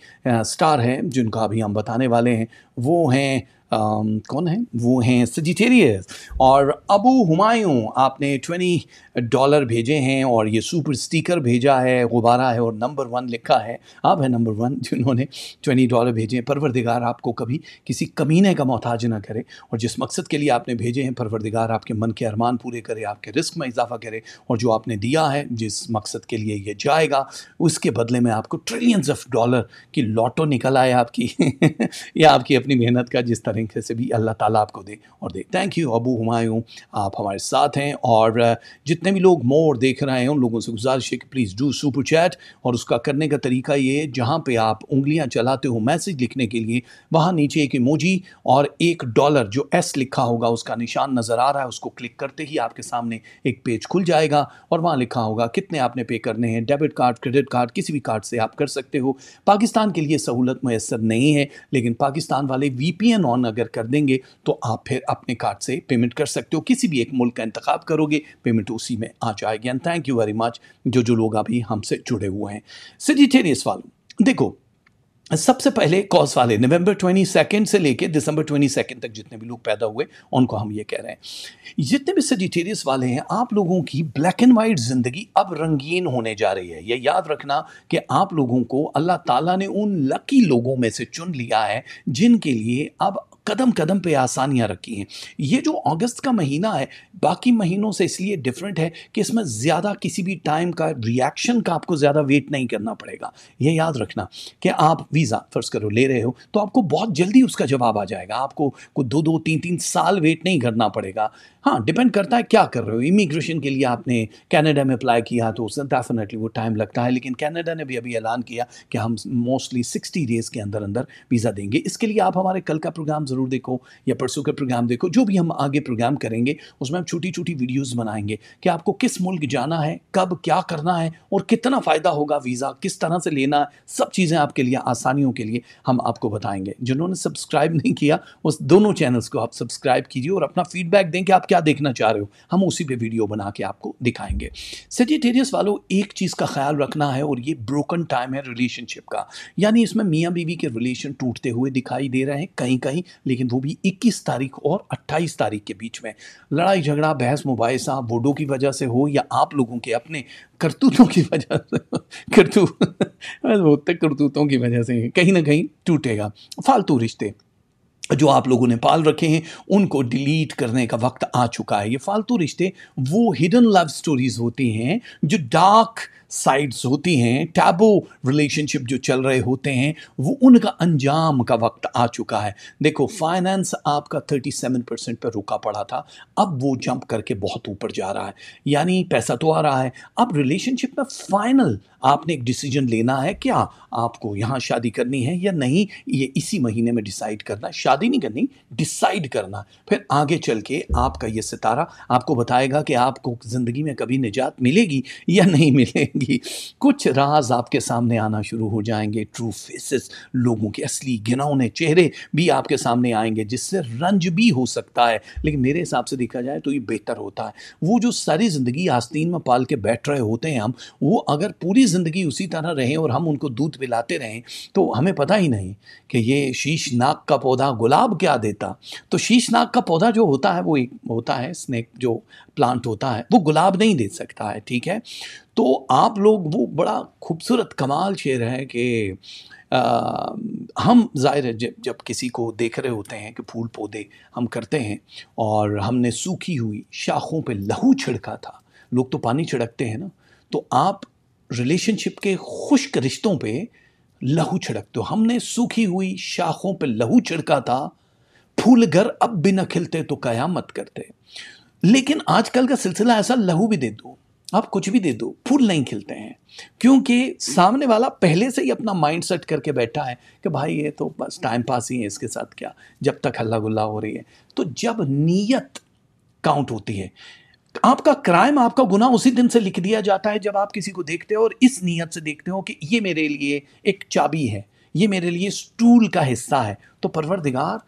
Speaker 1: स्टार हैं जिनका अभी हम बताने वाले हैं वो हैं कौन है वो हैं सजिटेरियस और अबू हुमायूं आपने ट्वेंटी डॉलर भेजे हैं और ये सुपर स्टिकर भेजा है गुब्बारा है और नंबर वन लिखा है आप है नंबर वन जिन्होंने ट्वेंटी डॉलर भेजे हैं परवरदिगार आपको कभी किसी कमीने का मोहताज ना करे और जिस मकसद के लिए आपने भेजे हैं परवरदिगार आपके मन के अरमान पूरे करे आपके रिस्क में इजाफा करे और जो आपने दिया है जिस मकसद के लिए ये जाएगा उसके बदले में आपको ट्रिलियंस ऑफ डॉलर की लॉटो निकल आए आपकी या आपकी अपनी मेहनत का जिस तरह लिंक से भी अल्लाह ताला आपको दे और दे थैंक यू अबू हमायूँ आप हमारे साथ हैं और जितने भी लोग मोर देख रहे हैं उन लोगों से गुजारिश है कि प्लीज़ डू सुपर चैट और उसका करने का तरीका ये जहाँ पर आप उंगलियाँ चलाते हो मैसेज लिखने के लिए वहाँ नीचे एक इमोजी और एक डॉलर जो एस लिखा होगा उसका निशान नज़र आ रहा है उसको क्लिक करते ही आपके सामने एक पेज खुल जाएगा और वहाँ लिखा होगा कितने आपने पे करने हैं डेबिट कार्ड क्रेडिट कार्ड किसी भी कार्ड से आप कर सकते हो पाकिस्तान के लिए सहूलत मैसर नहीं है लेकिन पाकिस्तान वाले वी ऑन अगर कर देंगे तो आप फिर अपने कार्ड से पेमेंट कर सकते हो किसी भी एक मुल्क का इंतखब करोगे पेमेंट उसी में आ जाएगी and thank you very much जो जो लोग अभी हमसे जुड़े हुए हैं सजिटेरियस वालों देखो सबसे पहले कॉज वाले नवंबर ट्वेंटी सेकेंड से लेके दिसंबर ट्वेंटी सेकेंड तक जितने भी लोग पैदा हुए उनको हम ये कह रहे हैं जितने भी सजिटेरियस वाले हैं आप लोगों की ब्लैक एंड वाइट ज़िंदगी अब रंगीन होने जा रही है ये याद रखना कि आप लोगों को अल्लाह ताला ने उन लकी लोगों में से चुन लिया है जिनके लिए अब कदम कदम पे आसानियाँ रखी हैं ये जो अगस्त का महीना है बाकी महीनों से इसलिए डिफरेंट है कि इसमें ज़्यादा किसी भी टाइम का रिएक्शन का आपको ज़्यादा वेट नहीं करना पड़ेगा ये याद रखना कि आप वीज़ा फ़र्ज करो ले रहे हो तो आपको बहुत जल्दी उसका जवाब आ जाएगा आपको को दो दो तीन तीन साल वेट नहीं करना पड़ेगा हाँ डिपेंड करता है क्या कर रहे हो इमिग्रेशन के लिए आपने कनाडा में अप्लाई किया तो उसमें डेफिनेटली वो टाइम लगता है लेकिन कनाडा ने भी अभी ऐलान किया कि हम मोस्टली सिक्सटी डेज़ के अंदर अंदर वीज़ा देंगे इसके लिए आप हमारे कल का प्रोग्राम ज़रूर देखो या परसों का प्रोग्राम देखो जो भी हम आगे प्रोग्राम करेंगे उसमें हम छोटी छोटी वीडियोज़ बनाएंगे कि आपको किस मुल्क जाना है कब क्या करना है और कितना फ़ायदा होगा वीज़ा किस तरह से लेना है सब चीज़ें आपके लिए आसानियों के लिए हम आपको बताएंगे जिन्होंने सब्सक्राइब नहीं किया उस दोनों चैनल्स को आप सब्सक्राइब कीजिए और अपना फीडबैक दें कि आप क्या देखना चाह रहे हो हम उसी पे वीडियो बना के आपको दिखाएंगे सेजिटेरियस वालों एक चीज़ का ख्याल रखना है और ये ब्रोकन टाइम है रिलेशनशिप का यानी इसमें मियाँ बीवी के रिलेशन टूटते हुए दिखाई दे रहे हैं कहीं कहीं लेकिन वो भी इक्कीस तारीख और अट्ठाईस तारीख के बीच में लड़ाई झगड़ा बहस मुबासा वोडो की वजह से हो या आप लोगों के अपने करतूतों की वजह से करतूत तो करतूतों की वजह से कहीं ना कहीं टूटेगा फालतू रिश्ते जो आप लोगों ने पाल रखे हैं उनको डिलीट करने का वक्त आ चुका है ये फालतू रिश्ते वो हिडन लव स्टोरीज होती हैं जो डार्क साइड्स होती हैं टैबो रिलेशनशिप जो चल रहे होते हैं वो उनका अंजाम का वक्त आ चुका है देखो फाइनेंस आपका 37 परसेंट पर रुका पड़ा था अब वो जंप करके बहुत ऊपर जा रहा है यानी पैसा तो आ रहा है अब रिलेशनशिप में फाइनल आपने एक डिसीजन लेना है क्या आपको यहाँ शादी करनी है या नहीं ये इसी महीने में डिसाइड करना शादी नहीं करनी डिसाइड करना फिर आगे चल के आपका ये सितारा आपको बताएगा कि आपको ज़िंदगी में कभी निजात मिलेगी या नहीं मिलेगी जाएंगी कुछ राज आपके सामने आना शुरू हो जाएंगे ट्रू फेसेस लोगों के असली गिनौने चेहरे भी आपके सामने आएंगे जिससे रंज भी हो सकता है लेकिन मेरे हिसाब से देखा जाए तो ये बेहतर होता है वो जो सारी ज़िंदगी आस्तीन में पाल के बैठ रहे होते हैं हम वो अगर पूरी ज़िंदगी उसी तरह रहें और हम उनको दूध पिलाते रहें तो हमें पता ही नहीं कि ये शीश नाक का पौधा गुलाब क्या देता तो शीश नाक का पौधा जो होता है वो एक होता है स्नेक जो प्लांट होता है वो गुलाब नहीं दे सकता है ठीक है तो आप लोग वो बड़ा खूबसूरत कमाल शेर है कि आ, हम जाहिर है जब जब किसी को देख रहे होते हैं कि फूल पौधे हम करते हैं और हमने सूखी हुई शाखों पे लहू छिड़का था लोग तो पानी छिड़कते हैं ना तो आप रिलेशनशिप के खुश्क रिश्तों पे लहू छिड़क दो हमने सूखी हुई शाखों पे लहू छिड़का था फूल घर अब भी न खिलते तो कयामत करते लेकिन आजकल का सिलसिला ऐसा लहू भी दे दो आप कुछ भी दे दो फूल नहीं खिलते हैं क्योंकि सामने वाला पहले से ही अपना माइंड सेट करके बैठा है कि भाई ये तो बस टाइम पास ही है इसके साथ क्या जब तक हल्ला गुल्ला हो रही है तो जब नीयत काउंट होती है आपका क्राइम आपका गुना उसी दिन से लिख दिया जाता है जब आप किसी को देखते हो और इस नीयत से देखते हो कि ये मेरे लिए एक चाबी है ये मेरे लिए स्टूल का हिस्सा है तो परवरदिगार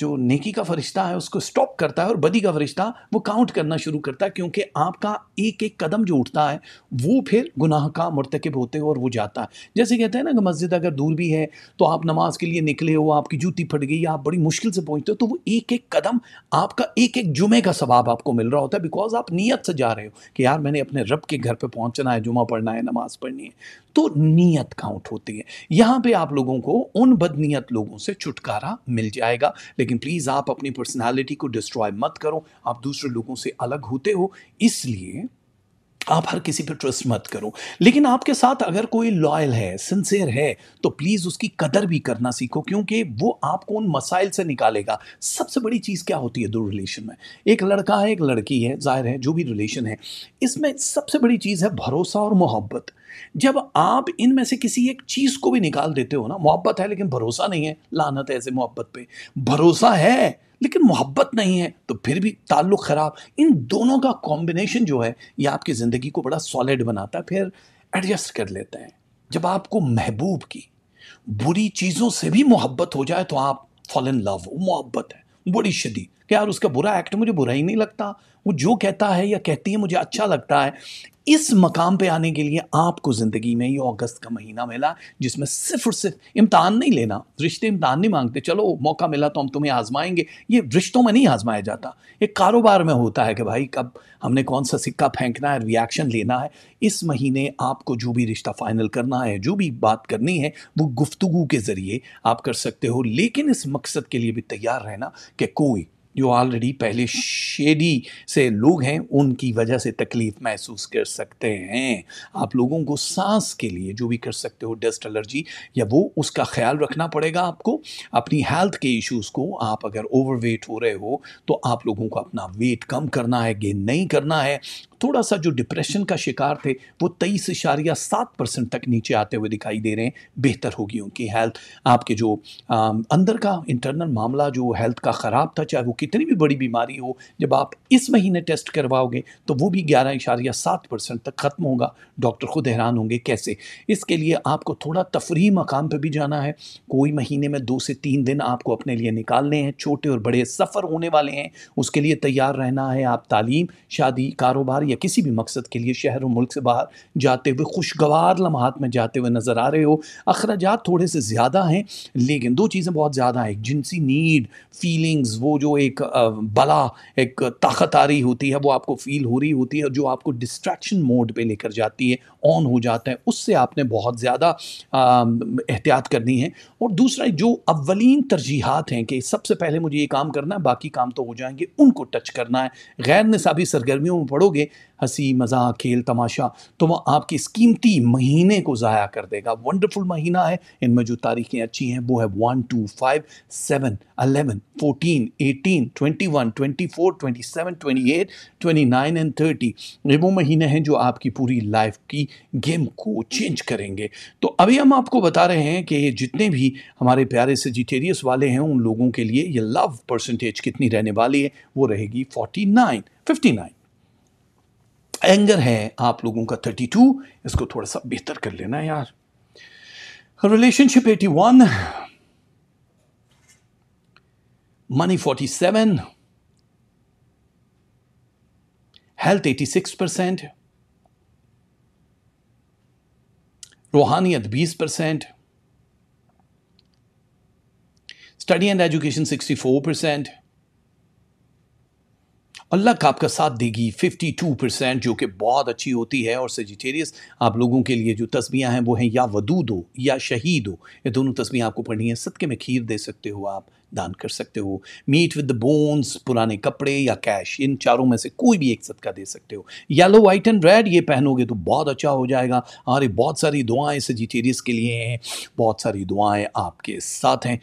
Speaker 1: जो नेकी का फरिश्ता है उसको स्टॉप करता है और बदी का फरिश्ता वो काउंट करना शुरू करता है क्योंकि आपका एक एक कदम जो उठता है वो फिर गुनाह का मरतकब होते हो और वो जाता है जैसे कहते हैं ना कि मस्जिद अगर दूर भी है तो आप नमाज के लिए निकले हो आपकी जूती फट गई आप बड़ी मुश्किल से पहुँचते हो तो वो एक एक कदम आपका एक एक जुमे का स्वाब आपको मिल रहा होता है बिकॉज आप नीयत से जा रहे हो कि यार मैंने अपने रब के घर पर पहुँचना है जुमा पढ़ना है नमाज पढ़नी है तो नीयत काउंट होती है यहाँ पर आप लोगों को उन बदनीत लोगों से छुटकारा मिल जाएगा लेकिन प्लीज़ आप अपनी पर्सनैलिटी को डिस्ट्रॉय मत करो आप दूसरे लोगों से अलग होते हो इसलिए आप हर किसी पर ट्रस्ट मत करो लेकिन आपके साथ अगर कोई लॉयल है सिंसेयर है तो प्लीज़ उसकी कदर भी करना सीखो क्योंकि वो आपको उन मसाइल से निकालेगा सबसे बड़ी चीज़ क्या होती है दो रिलेशन में एक लड़का है एक लड़की है जाहिर है जो भी रिलेशन है इसमें सबसे बड़ी चीज़ है भरोसा और मोहब्बत जब आप इनमें से किसी एक चीज़ को भी निकाल देते हो ना मोहब्बत है लेकिन भरोसा नहीं है लानत है ऐसे मोहब्बत पे भरोसा है लेकिन मोहब्बत नहीं है तो फिर भी ताल्लुक ख़राब इन दोनों का कॉम्बिनेशन जो है ये आपकी ज़िंदगी को बड़ा सॉलिड बनाता है फिर एडजस्ट कर लेते हैं जब आपको महबूब की बुरी चीज़ों से भी मोहब्बत हो जाए तो आप फॉल इन लव मोहब्बत है बड़ी शदीद कि यार उसका बुरा एक्ट मुझे बुरा ही नहीं लगता वो जो कहता है या कहती है मुझे अच्छा लगता है इस मकाम पे आने के लिए आपको ज़िंदगी में ये अगस्त का महीना मिला जिसमें सिर्फ और सिर्फ इम्तहान नहीं लेना रिश्ते इम्तहान नहीं मांगते चलो मौका मिला तो हम तुम्हें आजमाएंगे ये रिश्तों में नहीं आजमाया जाता एक कारोबार में होता है कि भाई कब हमने कौन सा सिक्का फेंकना है रिएक्शन लेना है इस महीने आपको जो भी रिश्ता फाइनल करना है जो भी बात करनी है वो गुफ्तगु के ज़रिए आप कर सकते हो लेकिन इस मकसद के लिए भी तैयार रहना कि कोई जो ऑलरेडी पहले शेडी से लोग हैं उनकी वजह से तकलीफ महसूस कर सकते हैं आप लोगों को सांस के लिए जो भी कर सकते हो डस्ट एलर्जी या वो उसका ख्याल रखना पड़ेगा आपको अपनी हेल्थ के इश्यूज़ को आप अगर ओवरवेट हो रहे हो तो आप लोगों को अपना वेट कम करना है गेन नहीं करना है थोड़ा सा जो डिप्रेशन का शिकार थे वो तेईस इशारिया सात परसेंट तक नीचे आते हुए दिखाई दे रहे हैं बेहतर होगी उनकी हेल्थ आपके जो आ, अंदर का इंटरनल मामला जो हेल्थ का ख़राब था चाहे वो कितनी भी बड़ी बीमारी हो जब आप इस महीने टेस्ट करवाओगे तो वो भी ग्यारह इशारिया सात परसेंट तक ख़त्म होगा डॉक्टर खुद हैरान होंगे कैसे इसके लिए आपको थोड़ा तफरी मकाम पर भी जाना है कोई महीने में दो से तीन दिन आपको अपने लिए निकालने हैं छोटे और बड़े सफ़र होने वाले हैं उसके लिए तैयार रहना है आप तालीम शादी कारोबार या किसी भी मकसद के लिए शहर और मुल्क से बाहर जाते हुए खुशगवार लम्हात में जाते हुए नज़र आ रहे हो अखराज थोड़े से ज़्यादा हैं लेकिन दो चीज़ें बहुत ज़्यादा हैं जिनसी नीड फीलिंग्स वो जो एक बला एक ताकत आ रही होती है वो आपको फील हो रही होती है जो आपको डिस्ट्रैक्शन मोड पर लेकर जाती है ऑन हो जाता है उससे आपने बहुत ज़्यादा एहतियात करनी है और दूसरा जो अवलिन तरजीहत हैं कि सबसे पहले मुझे ये काम करना है बाकी काम तो हो जाएंगे उनको टच करना है गैर निसाबी सरगर्मियों में पढ़ोगे हंसी मजाक खेल तमाशा तो वह आपके इस कीमती महीने को ज़ाया कर देगा वंडरफुल महीना है इनमें जो तारीखें अच्छी हैं वो है one two five seven eleven fourteen eighteen twenty one twenty four twenty seven twenty eight twenty nine and thirty ये वो महीने हैं जो आपकी पूरी लाइफ की गेम को चेंज करेंगे तो अभी हम आपको बता रहे हैं कि जितने भी हमारे प्यारे से जिटेरियस वाले हैं उन लोगों के लिए ये लव परसेंटेज कितनी रहने वाली है वो रहेगी forty nine fifty nine anger है आप लोगों का 32 इसको थोड़ा सा बेहतर कर लेना यार relationship 81 money 47 health eighty six percent रूहानियत बीस परसेंट study and education sixty four percent luck आपका साथ देगी 52% जो कि बहुत अच्छी होती है और सजिटेरियस आप लोगों के लिए जो तस्बियाँ हैं वो हैं या वदूद हो या शहीद हो ये दोनों तस्बियाँ आपको पढ़नी है सदके में खीर दे सकते हो आप दान कर सकते हो मीट विद द बोन्स पुराने कपड़े या कैश इन चारों में से कोई भी एक सदका दे सकते हो येलो वाइट एंड रेड ये पहनोगे तो बहुत अच्छा हो जाएगा अरे बहुत सारी दुआएं सजिटेरियस के लिए हैं बहुत सारी दुआएं आपके साथ हैं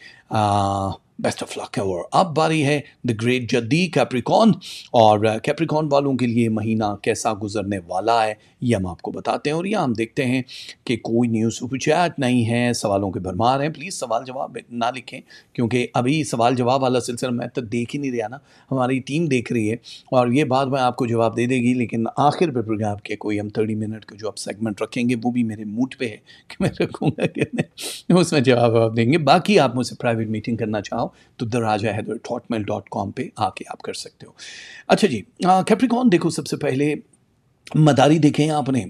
Speaker 1: बेस्ट ऑफ लक है और अब बारी है द ग्रेट जदी कैप्रिकॉन और कैप्रिकॉन वालों के लिए महीना कैसा गुजरने वाला है ये हम आपको बताते हैं और यह हम देखते हैं कि कोई न्यूज़ सुपर चैट नहीं है सवालों के भरमार हैं प्लीज़ सवाल जवाब ना लिखें क्योंकि अभी सवाल जवाब वाला सिलसिला मैं तो देख ही नहीं रहा ना हमारी टीम देख रही है और ये बात मैं आपको जवाब दे देगी लेकिन आखिर पर प्रोग्राम के कोई हम थर्टी मिनट का जो आप सेगमेंट रखेंगे वो भी मेरे मूड पर है कि मैं रखूँगा उसमें जवाब जवाब देंगे बाकी आप मुझसे प्राइवेट मीटिंग करना चाहो बनाओ तो Raja Haider mail dot com पर आके आप कर सकते हो अच्छा जी कैप्रिकॉन देखो सबसे पहले मदारी देखें आपने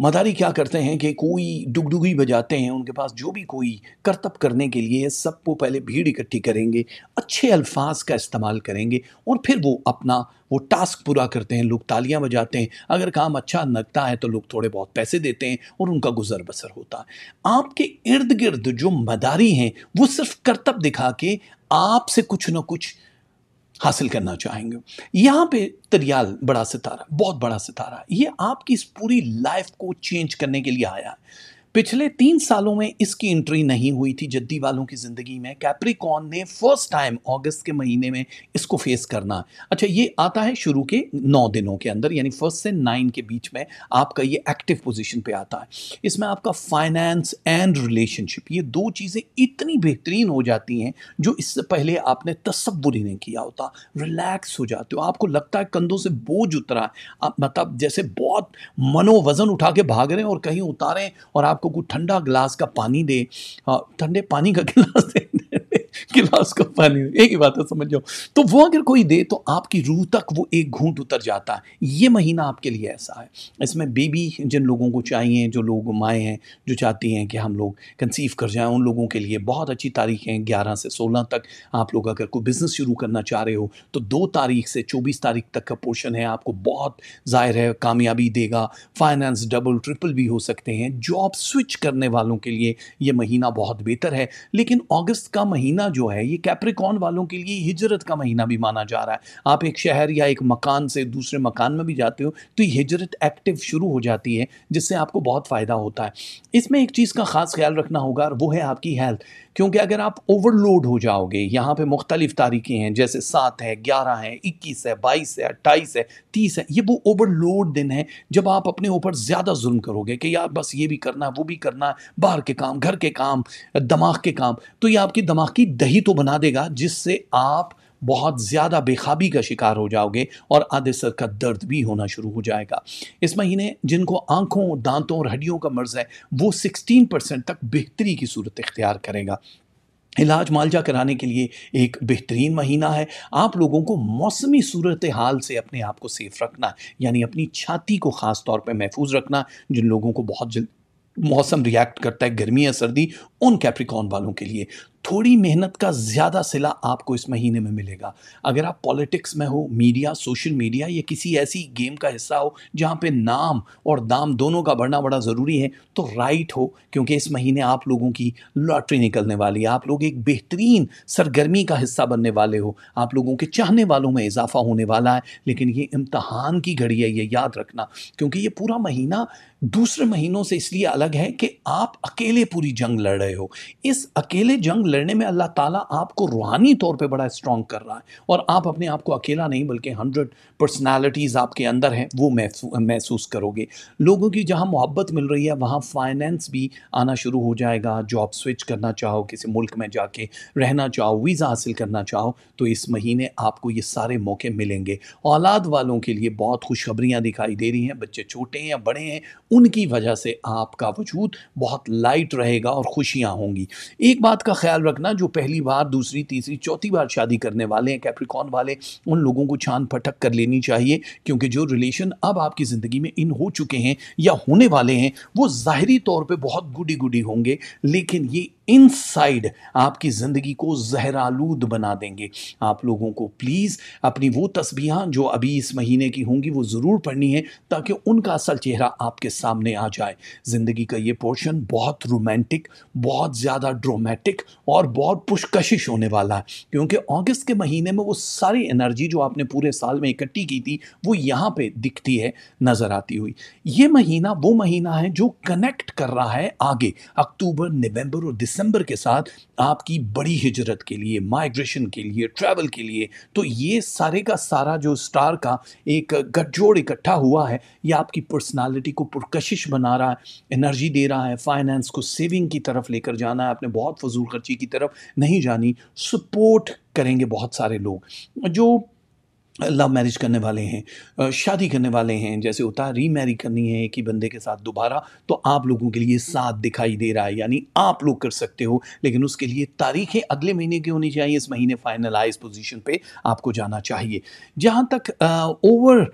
Speaker 1: मदारी क्या करते हैं कि कोई डुगडुगी बजाते हैं उनके पास जो भी कोई करतब करने के लिए सबको पहले भीड़ इकट्ठी करेंगे अच्छे अल्फाज का इस्तेमाल करेंगे और फिर वो अपना वो टास्क पूरा करते हैं लोग तालियां बजाते हैं अगर काम अच्छा लगता है तो लोग थोड़े बहुत पैसे देते हैं और उनका गुजर बसर होता है आपके इर्द गिर्द जो मदारी हैं वो सिर्फ करतब दिखा के आपसे कुछ ना कुछ हासिल करना चाहेंगे यहाँ पे तरियाल बड़ा सितारा बहुत बड़ा सितारा ये आपकी इस पूरी लाइफ को चेंज करने के लिए आया है पिछले तीन सालों में इसकी एंट्री नहीं हुई थी जद्दी वालों की ज़िंदगी में कैप्रिकॉन ने फर्स्ट टाइम अगस्त के महीने में इसको फेस करना अच्छा ये आता है शुरू के नौ दिनों के अंदर यानी फर्स्ट से नाइन के बीच में आपका ये एक्टिव पोजीशन पे आता है इसमें आपका फाइनेंस एंड रिलेशनशिप ये दो चीज़ें इतनी बेहतरीन हो जाती हैं जो इससे पहले आपने तस्वुर ही नहीं किया होता रिलैक्स हो जाते हो आपको लगता है कंधों से बोझ उतरा है आप मतलब जैसे बहुत मनोवजन उठा के भाग रहे हैं और कहीं उतारें और आप आपको कुछ ठंडा गिलास का पानी दे हाँ, ठंडे पानी का गिलास दे गिलास का पानी एक ही बात है समझ जाओ तो वो अगर कोई दे तो आपकी रूह तक वो एक घूंट उतर जाता है ये महीना आपके लिए ऐसा है इसमें बेबी जिन लोगों को चाहिए जो लोग माएँ हैं जो चाहती हैं कि हम लोग कंसीव कर जाएँ उन लोगों के लिए बहुत अच्छी तारीखें ग्यारह से सोलह तक आप लोग अगर कोई बिज़नेस शुरू करना चाह रहे हो तो दो तारीख से चौबीस तारीख तक का पोर्शन है आपको बहुत ज़ाहिर है कामयाबी देगा फाइनेंस डबल ट्रिपल भी हो सकते हैं जॉब स्विच करने वालों के लिए ये महीना बहुत बेहतर है लेकिन अगस्त का महीना जो है ये कैप्रिकॉन वालों के लिए हिजरत का महीना भी माना जा रहा है आप एक शहर या एक मकान से दूसरे मकान में भी जाते हो तो ये हिजरत एक्टिव शुरू हो जाती है जिससे आपको बहुत फ़ायदा होता है इसमें एक चीज़ का ख़ास ख्याल रखना होगा और वो है आपकी हेल्थ क्योंकि अगर आप ओवरलोड हो जाओगे यहाँ पे मुख्तलिफ तारीखें हैं जैसे सात है ग्यारह है इक्कीस है बाईस है अट्ठाईस है तीस है ये वो ओवरलोड दिन है जब आप अपने ऊपर ज़्यादा जुल्म करोगे कि यार बस ये भी करना है वो भी करना है बाहर के काम घर के काम दिमाग के काम तो ये आपकी दिमाग की दही तो बना देगा जिससे आप बहुत ज़्यादा बेखाबी का शिकार हो जाओगे और आधे सर का दर्द भी होना शुरू हो जाएगा इस महीने जिनको आँखों दांतों और हड्डियों का मर्ज है वो सिक्सटीन परसेंट तक बेहतरी की सूरत इख्तियार करेगा इलाज मालजा कराने के लिए एक बेहतरीन महीना है आप लोगों को मौसमी सूरत हाल से अपने आप को सेफ रखना यानी अपनी छाती को ख़ास तौर पर महफूज रखना जिन लोगों को बहुत जल्द मौसम रिएक्ट करता है गर्मी या सर्दी उन कैप्रिकॉन वालों के लिए थोड़ी मेहनत का ज़्यादा सिला आपको इस महीने में मिलेगा अगर आप पॉलिटिक्स में हो मीडिया सोशल मीडिया या किसी ऐसी गेम का हिस्सा हो जहाँ पे नाम और दाम दोनों का बढ़ना बड़ा ज़रूरी है तो राइट हो क्योंकि इस महीने आप लोगों की लॉटरी निकलने वाली है आप लोग एक बेहतरीन सरगर्मी का हिस्सा बनने वाले हो आप लोगों के चाहने वालों में इजाफा होने वाला है लेकिन ये इम्तहान की घड़ी है ये याद रखना क्योंकि ये पूरा महीना दूसरे महीनों से इसलिए अलग है कि आप अकेले पूरी जंग लड़ रहे हो इस अकेले जंग लड़ने में अल्लाह ताला आपको रूहानी तौर पे बड़ा स्ट्रॉन्ग कर रहा है और आप अपने आप को अकेला नहीं बल्कि हंड्रेड पर्सनालिटीज़ आपके अंदर हैं वो महसूस करोगे लोगों की जहाँ मोहब्बत मिल रही है वहाँ फाइनेंस भी आना शुरू हो जाएगा जॉब स्विच करना चाहो किसी मुल्क में जाके रहना चाहो वीज़ा हासिल करना चाहो तो इस महीने आपको ये सारे मौके मिलेंगे औलाद वालों के लिए बहुत खुशखबरियाँ दिखाई दे रही हैं बच्चे छोटे हैं या बड़े हैं उनकी वजह से आपका वजूद बहुत लाइट रहेगा और खुशियाँ होंगी एक बात का ख्याल ख्याल रखना जो पहली बार दूसरी तीसरी चौथी बार शादी करने वाले हैं कैप्रिकॉन वाले उन लोगों को छान पटक कर लेनी चाहिए क्योंकि जो रिलेशन अब आपकी ज़िंदगी में इन हो चुके हैं या होने वाले हैं वो ज़ाहरी तौर पर बहुत गुडी गुडी होंगे लेकिन ये इनसाइड आपकी ज़िंदगी को जहरालूद बना देंगे आप लोगों को प्लीज़ अपनी वो तस्बियाँ जो अभी इस महीने की होंगी वो ज़रूर पढ़नी है ताकि उनका असल चेहरा आपके सामने आ जाए ज़िंदगी का ये पोर्शन बहुत रोमांटिक बहुत ज़्यादा ड्रोमेटिक और बहुत पुशकशिश होने वाला है क्योंकि अगस्त के महीने में वो सारी एनर्जी जो आपने पूरे साल में इकट्ठी की थी वो यहाँ पर दिखती है नज़र आती हुई ये महीना वो महीना है जो कनेक्ट कर रहा है आगे अक्टूबर नवम्बर और दिसंबर दिसंबर के साथ आपकी बड़ी हिजरत के लिए माइग्रेशन के लिए ट्रैवल के लिए तो ये सारे का सारा जो स्टार का एक गठजोड़ इकट्ठा हुआ है ये आपकी पर्सनालिटी को पुरकशिश बना रहा है एनर्जी दे रहा है फाइनेंस को सेविंग की तरफ लेकर जाना है आपने बहुत फजूल खर्ची की तरफ नहीं जानी सपोर्ट करेंगे बहुत सारे लोग जो लव मैरिज करने वाले हैं शादी करने वाले हैं जैसे होता है री करनी है कि बंदे के साथ दोबारा तो आप लोगों के लिए साथ दिखाई दे रहा है यानी आप लोग कर सकते हो लेकिन उसके लिए तारीखें अगले महीने की होनी चाहिए इस महीने फाइनलाइज पोजीशन पे आपको जाना चाहिए जहाँ तक ओवर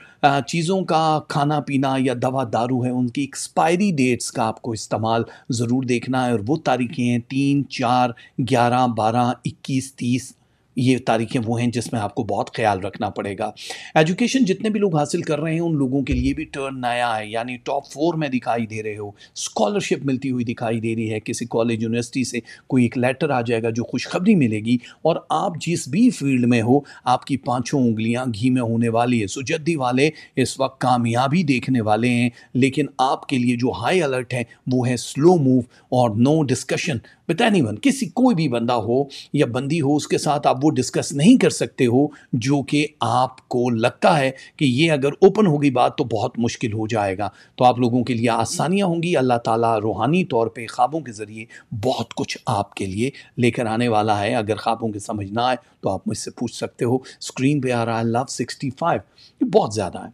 Speaker 1: चीज़ों का खाना पीना या दवा दारू है उनकी एक्सपायरी डेट्स का आपको इस्तेमाल ज़रूर देखना है और वो तारीखें हैं तीन चार ग्यारह बारह इक्कीस तीस ये तारीखें वो हैं जिसमें आपको बहुत ख्याल रखना पड़ेगा एजुकेशन जितने भी लोग हासिल कर रहे हैं उन लोगों के लिए भी टर्न नया है यानी टॉप फोर में दिखाई दे रहे हो स्कॉलरशिप मिलती हुई दिखाई दे रही है किसी कॉलेज यूनिवर्सिटी से कोई एक लेटर आ जाएगा जो खुशखबरी मिलेगी और आप जिस भी फील्ड में हो आपकी पाँचों उंगलियाँ घी में होने वाली है सुजद्दी वाले इस वक्त कामयाबी देखने वाले हैं लेकिन आपके लिए जो हाई अलर्ट है वो है स्लो मूव और no discussion but anyone किसी कोई भी बंदा हो या बंदी हो उसके साथ आप वो डिस्कस नहीं कर सकते हो जो कि आपको लगता है कि ये अगर ओपन होगी बात तो बहुत मुश्किल हो जाएगा तो आप लोगों के लिए आसानियाँ होंगी अल्लाह ताला रूहानी तौर पे ख्वाबों के ज़रिए बहुत कुछ आपके लिए लेकर आने वाला है अगर ख्वाबों के समझ ना आए तो आप मुझसे पूछ सकते हो स्क्रीन पर आ रहा है लव सिक्सटी फाइव ये बहुत ज़्यादा है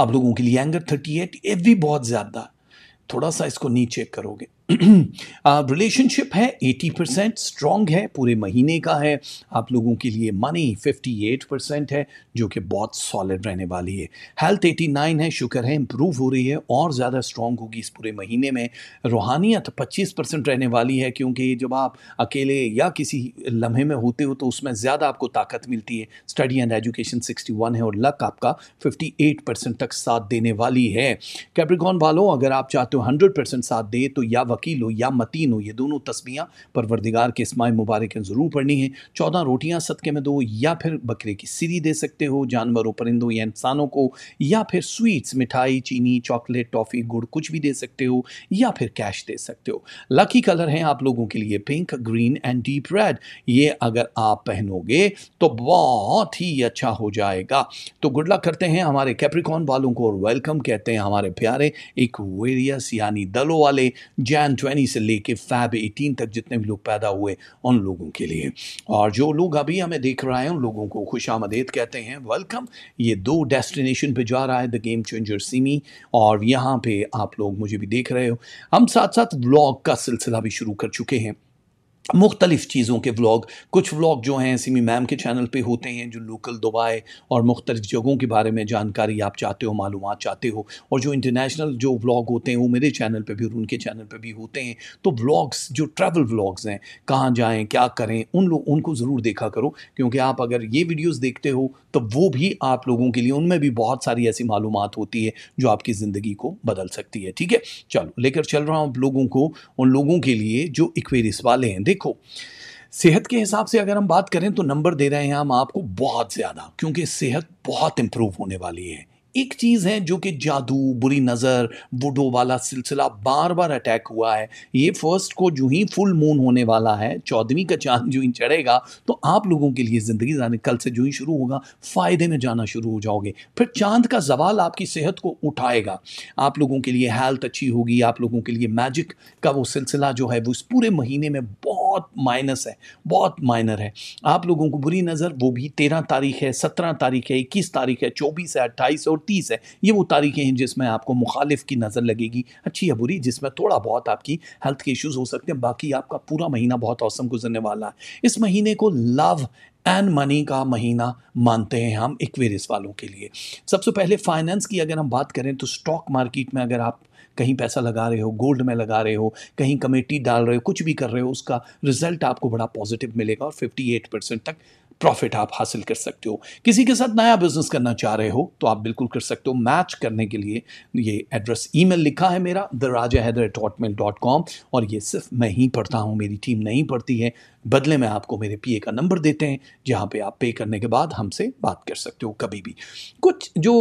Speaker 1: आप लोगों के लिए एंगर थर्टी एट ये भी बहुत ज़्यादा है थोड़ा सा इसको नीचे करोगे रिलेशनशिप है 80 परसेंट स्ट्रॉन्ग है पूरे महीने का है आप लोगों के लिए मनी 58 परसेंट है जो कि बहुत सॉलिड रहने वाली है हेल्थ 89 है शुक्र है इम्प्रूव हो रही है और ज़्यादा स्ट्रॉन्ग होगी इस पूरे महीने में रूहानियत 25 परसेंट रहने वाली है क्योंकि जब आप अकेले या किसी लम्हे में होते हो तो उसमें ज़्यादा आपको ताकत मिलती है स्टडी एंड एजुकेशन सिक्सटी है और लक आपका फिफ्टी परसेंट तक साथ देने वाली है कैप्रिकॉन वालों अगर आप चाहते हो हंड्रेड परसेंट साथ दे तो या वक्त वकील हो या मतीन हो ये दोनों तस्बियाँ परवरदिगार के इसमाय मुबारक ज़रूर पढ़नी है चौदह रोटियाँ सदक़े में दो या फिर बकरे की सीरी दे सकते हो जानवरों परिंदों या इंसानों को या फिर स्वीट्स मिठाई चीनी चॉकलेट टॉफ़ी गुड़ कुछ भी दे सकते हो या फिर कैश दे सकते हो लकी कलर हैं आप लोगों के लिए pink green and deep red ये अगर आप पहनोगे तो बहुत ही अच्छा हो जाएगा तो गुड लक करते हैं हमारे कैप्रिकॉन वालों को और वेलकम कहते हैं हमारे प्यारे एक यानी दलों वाले जैन फैन ट्वेंटी से लेके फैब एटीन तक जितने भी लोग पैदा हुए उन लोगों के लिए और जो लोग अभी हमें देख रहे हैं उन लोगों को खुश आमदेद कहते हैं वेलकम ये दो डेस्टिनेशन पे जा रहा है द गेम चेंजर सीमी और यहाँ पे आप लोग मुझे भी देख रहे हो हम साथ साथ व्लॉग का सिलसिला भी शुरू कर चुके हैं मुख्तलिफ चीज़ों के व्लॉग कुछ व्लॉग जो हैं सिमी मैम के चैनल पे होते हैं जो लोकल दुआएँ और मुख्तलिफ जगहों के बारे में जानकारी आप चाहते हो मालूम चाहते हो और जो इंटरनेशनल जो व्लॉग होते हैं वो मेरे चैनल पे भी और उनके चैनल पे भी होते हैं तो व्लॉग्स जो ट्रैवल व्लॉग्स हैं कहाँ जाएँ क्या करें उन लोग उनको ज़रूर देखा करो क्योंकि आप अगर ये वीडियोज़ देखते हो तो वो भी आप लोगों के लिए उनमें भी बहुत सारी ऐसी मालूम होती है जो आपकी ज़िंदगी को बदल सकती है ठीक है चलो लेकर चल रहा हूँ लोगों को उन लोगों के लिए जो इक्वेरिस वाले हैं देखो सेहत के हिसाब से अगर हम बात करें तो नंबर दे रहे हैं हम आपको बहुत ज़्यादा क्योंकि सेहत बहुत इम्प्रूव होने वाली है एक चीज़ है जो कि जादू बुरी नज़र वुडो वाला सिलसिला बार बार अटैक हुआ है ये फर्स्ट को जो ही फुल मून होने वाला है चौदहवीं का चांद जो ही चढ़ेगा तो आप लोगों के लिए ज़िंदगी जाने कल से जो ही शुरू होगा फ़ायदे में जाना शुरू हो जाओगे फिर चांद का जवाल आपकी सेहत को उठाएगा आप लोगों के लिए हेल्थ अच्छी होगी आप लोगों के लिए मैजिक का वो सिलसिला जो है वो इस पूरे महीने में बहुत माइनस है बहुत माइनर है आप लोगों को बुरी नज़र वो भी तेरह तारीख है सत्रह तारीख है इक्कीस तारीख है चौबीस है अट्ठाईस और तीस है ये वो तारीखें हैं जिसमें आपको मुखालिफ की नज़र लगेगी अच्छी या बुरी जिसमें थोड़ा बहुत आपकी हेल्थ के इश्यूज हो सकते हैं बाकी आपका पूरा महीना बहुत औसम गुजरने वाला है इस महीने को लव एंड मनी का महीना मानते हैं हम इक्वेरिस वालों के लिए सबसे पहले फाइनेंस की अगर हम बात करें तो स्टॉक मार्केट में अगर आप कहीं पैसा लगा रहे हो गोल्ड में लगा रहे हो कहीं कमेटी डाल रहे हो कुछ भी कर रहे हो उसका रिजल्ट आपको बड़ा पॉजिटिव मिलेगा और 58 परसेंट तक प्रॉफिट आप हासिल कर सकते हो किसी के साथ नया बिजनेस करना चाह रहे हो तो आप बिल्कुल कर सकते हो मैच करने के लिए ये एड्रेस ईमेल लिखा है मेरा the Raja Haider at hotmail dot com और ये सिर्फ मैं ही पढ़ता हूँ मेरी टीम नहीं पढ़ती है बदले में आपको मेरे पी का नंबर देते हैं जहाँ पे आप पे करने के बाद हमसे बात कर सकते हो कभी भी कुछ जो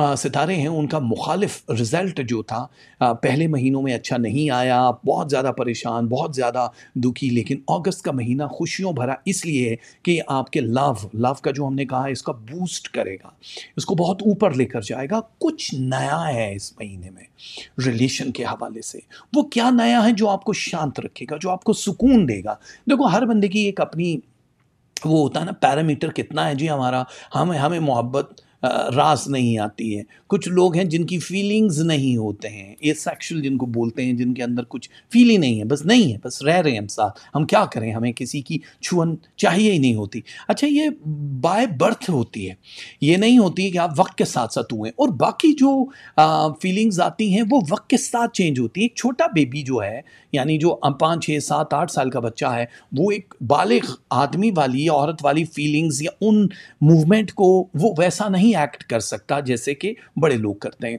Speaker 1: सितारे हैं उनका मुखालिफ रिज़ल्ट जो था पहले महीनों में अच्छा नहीं आया बहुत ज़्यादा परेशान बहुत ज़्यादा दुखी लेकिन अगस्त का महीना खुशियों भरा इसलिए है कि आपके लव लव का जो हमने कहा है इसका बूस्ट करेगा इसको बहुत ऊपर लेकर जाएगा कुछ नया है इस महीने में रिलेशन के हवाले से वो क्या नया है जो आपको शांत रखेगा जो आपको सुकून देगा देखो हर बंदे की एक अपनी वो होता है ना पैरामीटर कितना है जी हमारा हम हमें मोहब्बत रास नहीं आती है कुछ लोग हैं जिनकी फीलिंग्स नहीं होते हैं ये सेक्शुअल जिनको बोलते हैं जिनके अंदर कुछ फील ही नहीं है बस नहीं है बस रह रहे हैं हम साथ हम क्या करें हमें किसी की छुअन चाहिए ही नहीं होती अच्छा ये बाय बर्थ होती है ये नहीं होती कि आप वक्त के साथ साथ हुए और बाकी जो फीलिंग्स आती हैं वो वक्त के साथ चेंज होती है छोटा बेबी जो है यानी जो पाँच छः सात आठ साल का बच्चा है वो एक बालिग आदमी वाली या औरत वाली फीलिंग्स या उन मूवमेंट को वो वैसा नहीं एक्ट कर सकता जैसे कि बड़े लोग करते हैं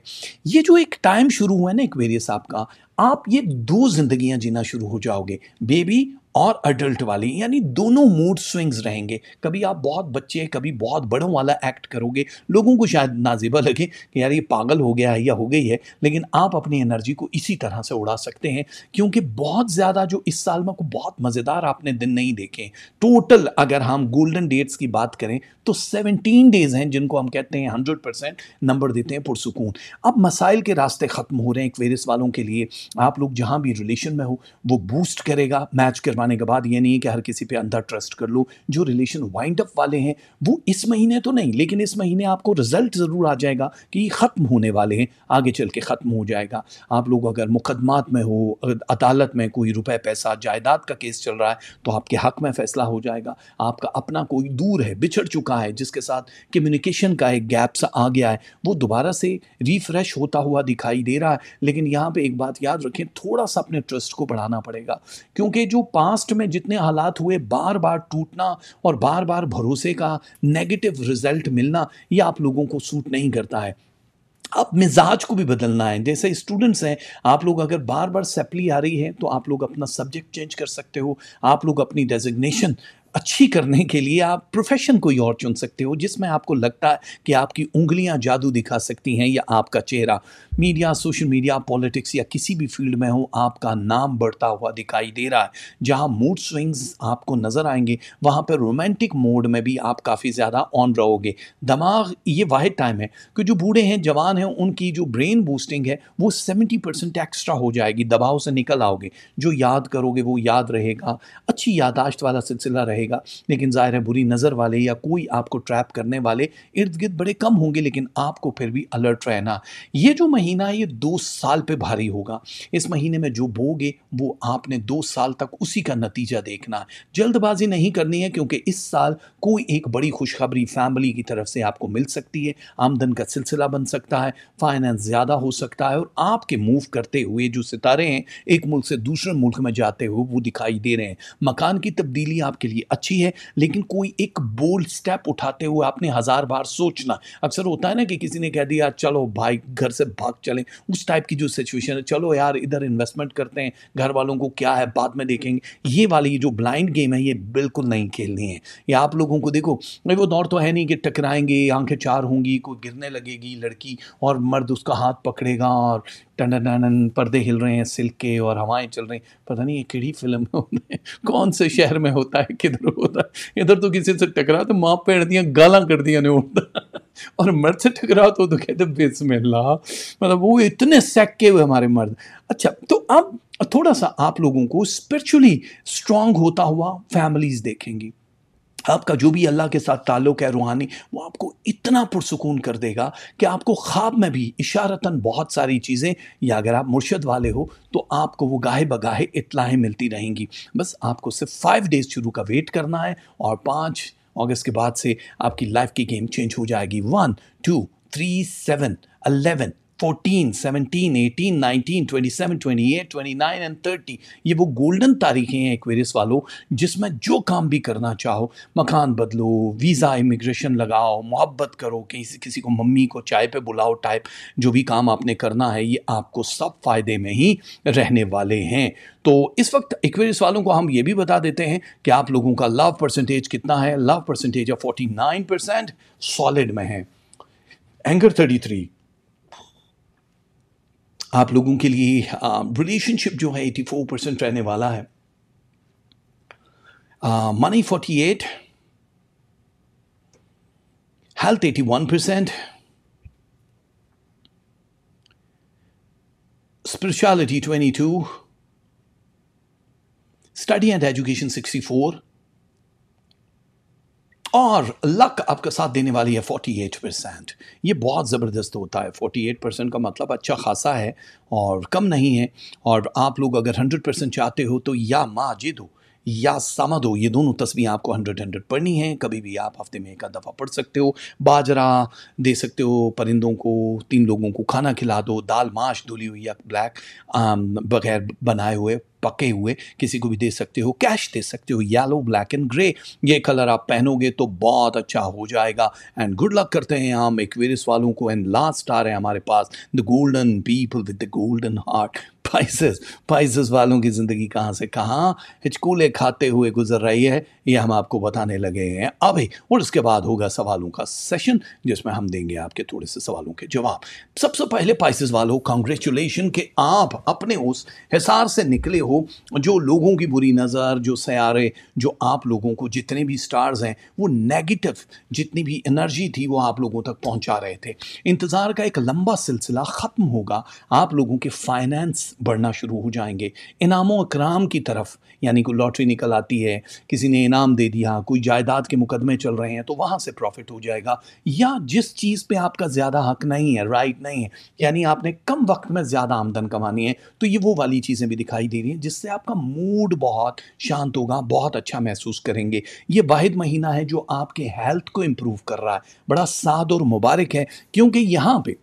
Speaker 1: ये जो एक टाइम शुरू हुआ है ना एक वेरियस आपका का आप ये दो जिंदगियां जीना शुरू हो जाओगे बेबी और अडल्ट वाली यानी दोनों मूड स्विंग्स रहेंगे कभी आप बहुत बच्चे कभी बहुत बड़ों वाला एक्ट करोगे लोगों को शायद नाजेबा लगे कि यार ये पागल हो गया है या हो गई है लेकिन आप अपनी एनर्जी को इसी तरह से उड़ा सकते हैं क्योंकि बहुत ज़्यादा जो इस साल में को बहुत मज़ेदार आपने दिन नहीं देखे टोटल अगर हम गोल्डन डेट्स की बात करें तो 17 डेज़ हैं जिनको हम कहते हैं 100 परसेंट नंबर देते हैं पुरसकून अब मसाइल के रास्ते ख़त्म हो रहे हैं क्वेरिस वालों के लिए आप लोग जहाँ भी रिलेशन में हो वो बूस्ट करेगा मैच करवाने के बाद ये नहीं कि हर किसी पर अंधा ट्रस्ट कर लो जो रिलेशन वाइंड अप वाले हैं वो इस महीने तो नहीं लेकिन इस महीने आपको रिजल्ट ज़रूर आ जाएगा कि ये ख़त्म होने वाले हैं आगे चल के ख़त्म हो जाएगा आप लोग अगर मुकदमात में हो अदालत में कोई रुपए पैसा जायदाद का केस चल रहा है तो आपके हक में फ़ैसला हो जाएगा आपका अपना कोई दूर है बिछड़ चुका रहा है जिसके साथ कम्युनिकेशन का एक गैप सा आ गया है वो दोबारा से रिफ्रेश होता हुआ दिखाई दे रहा है लेकिन यहाँ पे एक बात याद रखें थोड़ा सा अपने ट्रस्ट को बढ़ाना पड़ेगा क्योंकि जो पास्ट में जितने हालात हुए बार बार टूटना और बार बार भरोसे का नेगेटिव रिजल्ट मिलना ये आप लोगों को सूट नहीं करता है अब मिजाज को भी बदलना है जैसे स्टूडेंट्स हैं आप लोग अगर बार बार सेपली आ रही है तो आप लोग अपना सब्जेक्ट चेंज कर सकते हो आप लोग अपनी डेजिग्नेशन अच्छी करने के लिए आप प्रोफेशन कोई और चुन सकते हो जिसमें आपको लगता है कि आपकी उंगलियां जादू दिखा सकती हैं या आपका चेहरा मीडिया सोशल मीडिया पॉलिटिक्स या किसी भी फील्ड में हो आपका नाम बढ़ता हुआ दिखाई दे रहा है जहां मूड स्विंग्स आपको नज़र आएंगे वहां पर रोमांटिक मोड में भी आप काफ़ी ज़्यादा ऑन रहोगे दिमाग ये वाहिद टाइम है कि जो बूढ़े हैं जवान हैं उनकी जो ब्रेन बूस्टिंग है वो सेवेंटी परसेंट एक्स्ट्रा हो जाएगी दबाव से निकल आओगे जो याद करोगे वो याद रहेगा अच्छी यादाश्त वाला सिलसिला रहेगा रहेगा लेकिन ज़ाहिर है बुरी नज़र वाले या कोई आपको ट्रैप करने वाले इर्द गिर्द बड़े कम होंगे लेकिन आपको फिर भी अलर्ट रहना ये जो महीना है ये दो साल पे भारी होगा इस महीने में जो बोगे वो आपने दो साल तक उसी का नतीजा देखना जल्दबाजी नहीं करनी है क्योंकि इस साल कोई एक बड़ी खुशखबरी फैमिली की तरफ से आपको मिल सकती है आमदन का सिलसिला बन सकता है फाइनेंस ज़्यादा हो सकता है और आपके मूव करते हुए जो सितारे हैं एक मुल्क से दूसरे मुल्क में जाते हुए वो दिखाई दे रहे हैं मकान की तब्दीली आपके लिए अच्छी है लेकिन कोई एक बोल्ड स्टेप उठाते हुए आपने हज़ार बार सोचना अक्सर होता है ना कि किसी ने कह दिया चलो भाई घर से भाग चलें उस टाइप की जो सिचुएशन है चलो यार इधर इन्वेस्टमेंट करते हैं घर वालों को क्या है बाद में देखेंगे ये वाली जो ब्लाइंड गेम है ये बिल्कुल नहीं खेलनी है या आप लोगों को देखो नहीं वो दौर तो है नहीं कि टकराएंगे आंखें चार होंगी कोई गिरने लगेगी लड़की और मर्द उसका हाथ पकड़ेगा और टन टन पर्दे हिल रहे हैं सिल्क के और हवाएं चल रही पता नहीं ये किड़ी फिल्म कौन से शहर में होता है किधर ਰੋਦਾ ਇਧਰ ਕਿਸੇ ਟਕਰਾ ਤੇ ਮਾਂ ਭੈਣ ਦੀਆਂ ਗਾਲਾਂ ਕੱਢਦੀਆਂ ਨੇ ਉਹਦਾ और मर्द से टकराओ तो, तो कहते मतलब हुए अच्छा, तो थोड़ा सा आप लोगों को स्पिरिचुअली स्ट्रॉन्ग होता हुआ फैमिलीज देखेंगी आपका जो भी अल्लाह के साथ ताल्लुक है रूहानी वो आपको इतना पुरसकून कर देगा कि आपको ख्वाब में भी इशारतन बहुत सारी चीज़ें या अगर आप मुर्शद वाले हो तो आपको वो गाहे बगाहे इतलाहें मिलती रहेंगी बस आपको सिर्फ फाइव डेज़ शुरू का वेट करना है और पाँच अगस्त के बाद से आपकी लाइफ की गेम चेंज हो जाएगी one two three seven eleven fourteen seventeen eighteen nineteen twenty seven twenty eight twenty nine and thirty ये वो गोल्डन तारीखें हैं एक्वेरियस वालों जिसमें जो काम भी करना चाहो मकान बदलो वीज़ा इमिग्रेशन लगाओ मोहब्बत करो किसी किसी को मम्मी को चाय पे बुलाओ टाइप जो भी काम आपने करना है ये आपको सब फ़ायदे में ही रहने वाले हैं तो इस वक्त एक्वेरियस वालों को हम ये भी बता देते हैं कि आप लोगों का लव परसेंटेज कितना है love percentage of forty nine percent solid में है एंगर थर्टी थ्री आप लोगों के लिए रिलेशनशिप जो है 84 परसेंट रहने वाला है money 48 health 81 percent spirituality 22 study and education 64 और लक आपका साथ देने वाली है 48 परसेंट ये बहुत ज़बरदस्त होता है 48 परसेंट का मतलब अच्छा खासा है और कम नहीं है और आप लोग अगर 100 परसेंट चाहते हो तो या माजिद हो या सामद हो ये दोनों तस्वीरें आपको हंड्रेड हंड्रेड पढ़नी हैं कभी भी आप हफ्ते में एक दफ़ा पढ़ सकते हो बाजरा दे सकते हो परिंदों को तीन लोगों को खाना खिला दो दाल माश धुली हुई या ब्लैक बगैर बनाए हुए पके हुए किसी को भी दे सकते हो कैश दे सकते हो येलो ब्लैक एंड ग्रे ये कलर आप पहनोगे तो बहुत अच्छा हो जाएगा एंड गुड लक करते हैं हम एक्वेरियस वालों को एंड लास्ट आ रहे हैं हमारे पास the golden people with the golden heart Pisces Pisces वालों की ज़िंदगी कहाँ से कहाँ हिचकूले खाते हुए गुजर रही है ये हम आपको बताने लगे हैं अभी और उसके बाद होगा सवालों का सेशन जिसमें हम देंगे आपके थोड़े से सवालों के जवाब सबसे पहले पाइसेस वालों कॉन्ग्रेचुलेशन के आप अपने उस हिसार से निकले हो जो लोगों की बुरी नज़र जो सयारे जो आप लोगों को जितने भी स्टार्स हैं वो नेगेटिव जितनी भी एनर्जी थी वो आप लोगों तक पहुंचा रहे थे इंतज़ार का एक लंबा सिलसिला ख़त्म होगा आप लोगों के फाइनेंस बढ़ना शुरू हो जाएंगे इनामों अकराम की तरफ यानी कोई लॉटरी निकल आती है किसी ने इनाम दे दिया कोई जायदाद के मुकदमे चल रहे हैं तो वहाँ से प्रॉफिट हो जाएगा या जिस चीज़ पर आपका ज़्यादा हक नहीं है राइट नहीं है यानी आपने कम वक्त में ज़्यादा आमदन कमानी है तो ये वो वाली चीज़ें भी दिखाई दे रही हैं हैं जिससे आपका मूड बहुत शांत होगा बहुत अच्छा महसूस करेंगे ये वाहिद महीना है जो आपके हेल्थ को इम्प्रूव कर रहा है बड़ा साद और मुबारक है क्योंकि यहाँ पे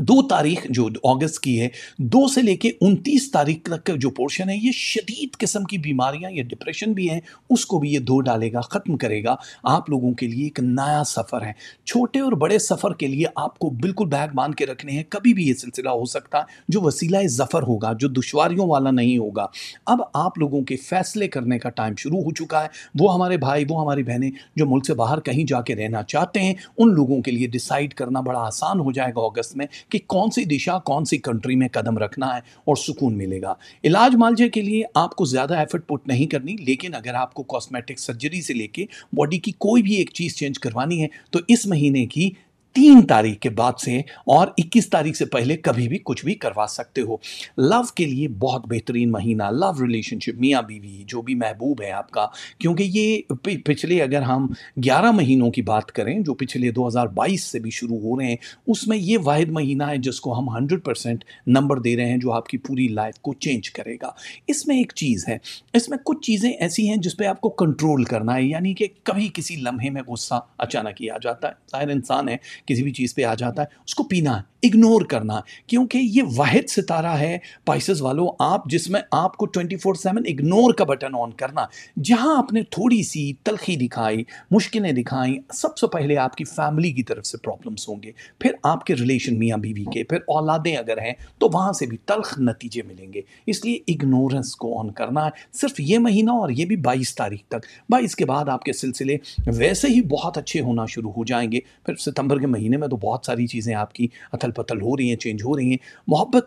Speaker 1: दो तारीख जो अगस्त की है दो से लेके उनतीस तारीख तक का जो पोर्शन है ये शदीद किस्म की बीमारियां या डिप्रेशन भी हैं उसको भी ये धो डालेगा ख़त्म करेगा आप लोगों के लिए एक नया सफ़र है छोटे और बड़े सफ़र के लिए आपको बिल्कुल बैग बांध के रखने हैं कभी भी ये सिलसिला हो सकता है जो वसीला ज़फ़र होगा जो दुशारियों वाला नहीं होगा अब आप लोगों के फैसले करने का टाइम शुरू हो चुका है वो हमारे भाई वो हमारी बहनें जो मुल्क से बाहर कहीं जा रहना चाहते हैं उन लोगों के लिए डिसाइड करना बड़ा आसान हो जाएगा अगस्त में कि कौन सी दिशा कौन सी कंट्री में कदम रखना है और सुकून मिलेगा इलाज मालजे के लिए आपको ज़्यादा एफर्ट पुट नहीं करनी लेकिन अगर आपको कॉस्मेटिक सर्जरी से लेके बॉडी की कोई भी एक चीज़ चेंज करवानी है तो इस महीने की तीन तारीख के बाद से और 21 तारीख से पहले कभी भी कुछ भी करवा सकते हो लव के लिए बहुत बेहतरीन महीना लव रिलेशनशिप मियाँ बीवी जो भी महबूब है आपका क्योंकि ये पिछले अगर हम 11 महीनों की बात करें जो पिछले 2022 से भी शुरू हो रहे हैं उसमें ये वाहिद महीना है जिसको हम 100 परसेंट नंबर दे रहे हैं जो आपकी पूरी लाइफ को चेंज करेगा इसमें एक चीज़ है इसमें कुछ चीज़ें ऐसी हैं जिस पर आपको कंट्रोल करना है यानी कि कभी किसी लम्हे में गुस्सा अचानक ही आ जाता है ज़ाहिर इंसान है किसी भी चीज़ पे आ जाता है उसको पीना है इग्नोर करना क्योंकि ये वाहिद सितारा है पाइस वालों आप जिसमें आपको 24/7 इग्नोर का बटन ऑन करना जहां आपने थोड़ी सी तलखी दिखाई मुश्किलें दिखाई सबसे पहले आपकी फैमिली की तरफ से प्रॉब्लम्स होंगे फिर आपके रिलेशन मियाँ बीवी के फिर औलादें अगर हैं तो वहाँ से भी तलख नतीजे मिलेंगे इसलिए इग्नोरेंस को ऑन करना है सिर्फ ये महीना और ये भी बाईस तारीख तक बाईस के बाद आपके सिलसिले वैसे ही बहुत अच्छे होना शुरू हो जाएंगे फिर सितंबर के महीने में तो बहुत सारी चीज़ें आपकी उथल पथल हो रही हैं चेंज हो रही हैं मोहब्बत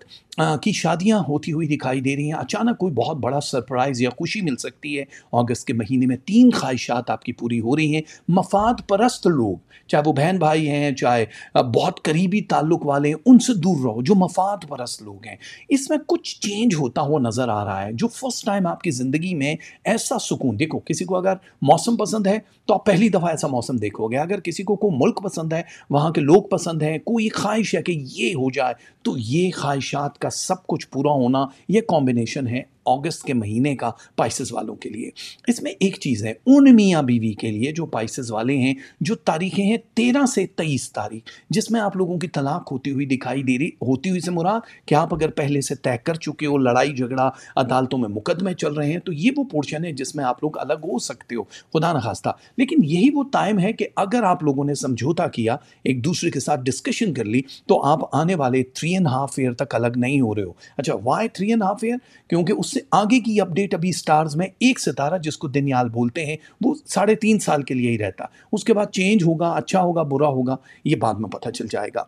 Speaker 1: की शादियाँ होती हुई दिखाई दे रही हैं अचानक कोई बहुत बड़ा सरप्राइज़ या खुशी मिल सकती है अगस्त के महीने में तीन ख्वाहिशात आपकी पूरी हो रही हैं मफाद परस्त लोग चाहे वो बहन भाई हैं चाहे बहुत करीबी ताल्लुक वाले हैं उनसे दूर रहो जो मफाद परस्त लोग हैं इसमें कुछ चेंज होता हुआ नज़र आ रहा है जो फर्स्ट टाइम आपकी ज़िंदगी में ऐसा सुकून देखो किसी को अगर मौसम पसंद है तो आप पहली दफ़ा ऐसा मौसम देखोगे अगर किसी को कोई मुल्क पसंद है वहाँ के लोग पसंद हैं कोई ख्वाहिश है कि कि ये हो जाए तो ये ख्वाहिशात का सब कुछ पूरा होना ये कॉम्बिनेशन है अगस्त के महीने का पाइसिस वालों के लिए इसमें एक चीज़ है उन मियाँ बीवी के लिए जो पाइसिस वाले हैं जो तारीखें हैं तेरह से तेईस तारीख जिसमें आप लोगों की तलाक होती हुई दिखाई दे रही होती हुई से मुराद कि आप अगर पहले से तय कर चुके हो लड़ाई झगड़ा अदालतों में मुकदमे चल रहे हैं तो ये वो पोर्शन है जिसमें आप लोग अलग हो सकते हो खुदा न खास्ता लेकिन यही वो टाइम है कि अगर आप लोगों ने समझौता किया एक दूसरे के साथ डिस्कशन कर ली तो आप आने वाले थ्री एंड हाफ ईयर तक अलग नहीं हो रहे हो अच्छा वाई थ्री एंड हाफ ईयर क्योंकि उस उससे आगे की अपडेट अभी स्टार्स में एक सितारा जिसको दिनयाल बोलते हैं वो साढ़े तीन साल के लिए ही रहता उसके बाद चेंज होगा अच्छा होगा बुरा होगा ये बाद में पता चल जाएगा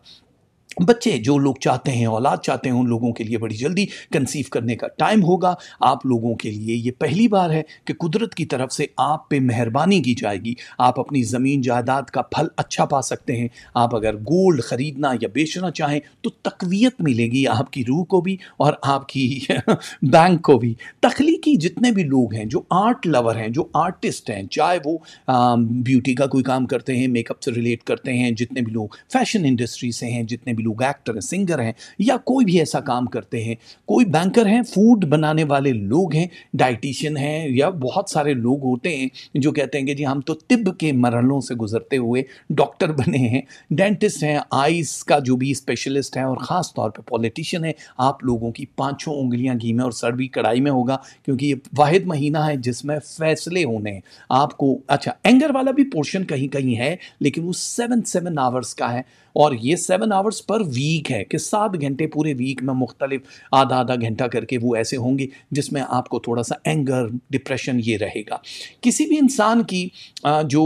Speaker 1: बच्चे जो लोग चाहते हैं औलाद चाहते हैं उन लोगों के लिए बड़ी जल्दी कंसीव करने का टाइम होगा आप लोगों के लिए ये पहली बार है कि कुदरत की तरफ से आप पे मेहरबानी की जाएगी आप अपनी ज़मीन जायदाद का फल अच्छा पा सकते हैं आप अगर गोल्ड ख़रीदना या बेचना चाहें तो तकवीत मिलेगी आपकी रूह को भी और आपकी बैंक को भी तख्लीकी जितने भी लोग हैं जो आर्ट लवर हैं जो आर्टिस्ट हैं चाहे वो ब्यूटी का कोई काम करते हैं मेकअप से रिलेट करते हैं जितने भी लोग फैशन इंडस्ट्री से हैं जितने भी सभी लोग एक्टर हैं सिंगर हैं या कोई भी ऐसा काम करते हैं कोई बैंकर हैं फूड बनाने वाले लोग हैं डाइटिशियन हैं या बहुत सारे लोग होते हैं जो कहते हैं कि जी हम तो तिब के मरलों से गुजरते हुए डॉक्टर बने हैं डेंटिस्ट हैं आइस का जो भी स्पेशलिस्ट हैं और ख़ास तौर पर पॉलिटिशियन है आप लोगों की पाँचों उंगलियाँ घी में और सर भी कढ़ाई में होगा क्योंकि ये वाहिद महीना है जिसमें फैसले होने हैं आपको अच्छा एंगर वाला भी पोर्शन कहीं कहीं है लेकिन वो सेवन सेवन आवर्स का है और ये सेवन आवर्स पर वीक है कि सात घंटे पूरे वीक में मुख्तलिफ आधा आधा घंटा करके वो ऐसे होंगे जिसमें आपको थोड़ा सा एंगर डिप्रेशन ये रहेगा किसी भी इंसान की जो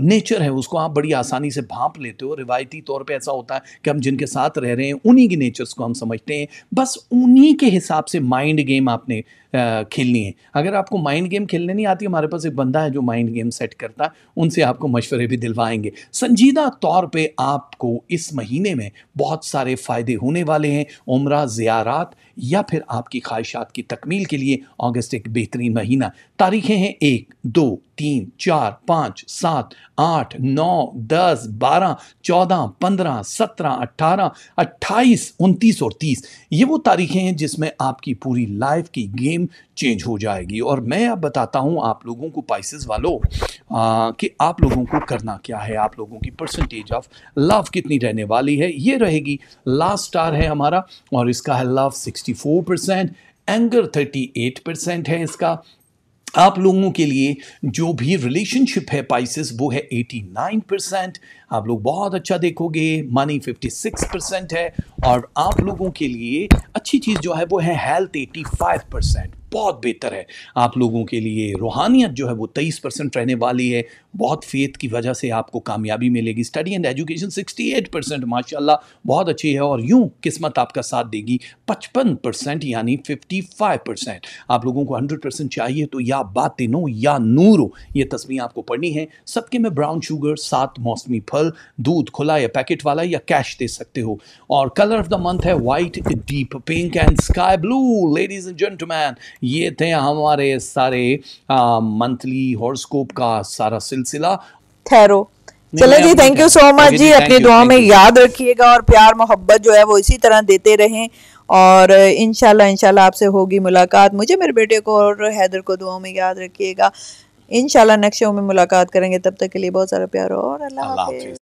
Speaker 1: नेचर है उसको आप बड़ी आसानी से भाप लेते हो रिवायती तौर पर ऐसा होता है कि हम जिनके साथ रह रहे हैं उन्हीं के नेचर्स को हम समझते हैं बस उन्हीं के हिसाब से माइंड गेम आपने खेलनी है अगर आपको माइंड गेम खेलने नहीं आती हमारे पास एक बंदा है जो माइंड गेम सेट करता है उनसे आपको मशवरे भी दिलवाएंगे संजीदा तौर पर आपको इस महीने में बहुत सारे फ़ायदे होने वाले हैं उम्र ज़ियारात या फिर आपकी ख्वाहिशात की तकमील के लिए अगस्त एक बेहतरीन महीना तारीखें हैं एक दो तीन चार पाँच सात आठ नौ दस बारह चौदह पंद्रह सत्रह अट्ठारह अट्ठाईस उनतीस और तीस ये वो तारीखें हैं जिसमें आपकी पूरी लाइफ की गेम चेंज हो जाएगी और मैं अब बताता हूँ आप लोगों को पाइसिस वालों कि आप लोगों को करना क्या है आप लोगों की परसेंटेज ऑफ लव कितनी रहने वाली है ये रहेगी लास्ट स्टार है हमारा और इसका है love sixty four percent anger thirty eight percent है इसका आप लोगों के लिए जो भी रिलेशनशिप है पाइसिस वो है 89 परसेंट आप लोग बहुत अच्छा देखोगे मनी 56 परसेंट है और आप लोगों के लिए अच्छी चीज़ जो है वो है हेल्थ 85 परसेंट बहुत बेहतर है आप लोगों के लिए रूहानियत जो है वो तेईस परसेंट रहने वाली है बहुत फेथ की वजह से आपको कामयाबी मिलेगी study and education sixty eight percent माशाला बहुत अच्छी है और यूँ किस्मत आपका साथ देगी पचपन परसेंट यानी फिफ्टी फाइव परसेंट आप लोगों को हंड्रेड परसेंट चाहिए तो या बातिनो या नूरो ये तस्वीर आपको पढ़नी है सबके में ब्राउन शुगर सात मौसमी फल दूध खुला या पैकेट वाला या कैश दे सकते हो और कलर ऑफ द मंथ है white deep pink and sky blue ladies and gentleman ये थे हमारे सारे मंथली हॉर्स्कोप का सारा सिलसिला
Speaker 2: थैरो चले जी थैंक यू सो मच जी अपनी दुआ में याद रखिएगा और प्यार मोहब्बत जो है वो इसी तरह देते रहें और इनशाला इनशाला आपसे होगी मुलाकात मुझे मेरे बेटे को और हैदर को दुआ में याद रखिएगा इनशाला नेक्स्ट शो में मुलाकात करेंगे तब तक के लिए बहुत सारा प्यार और अल्लाह हाफिज़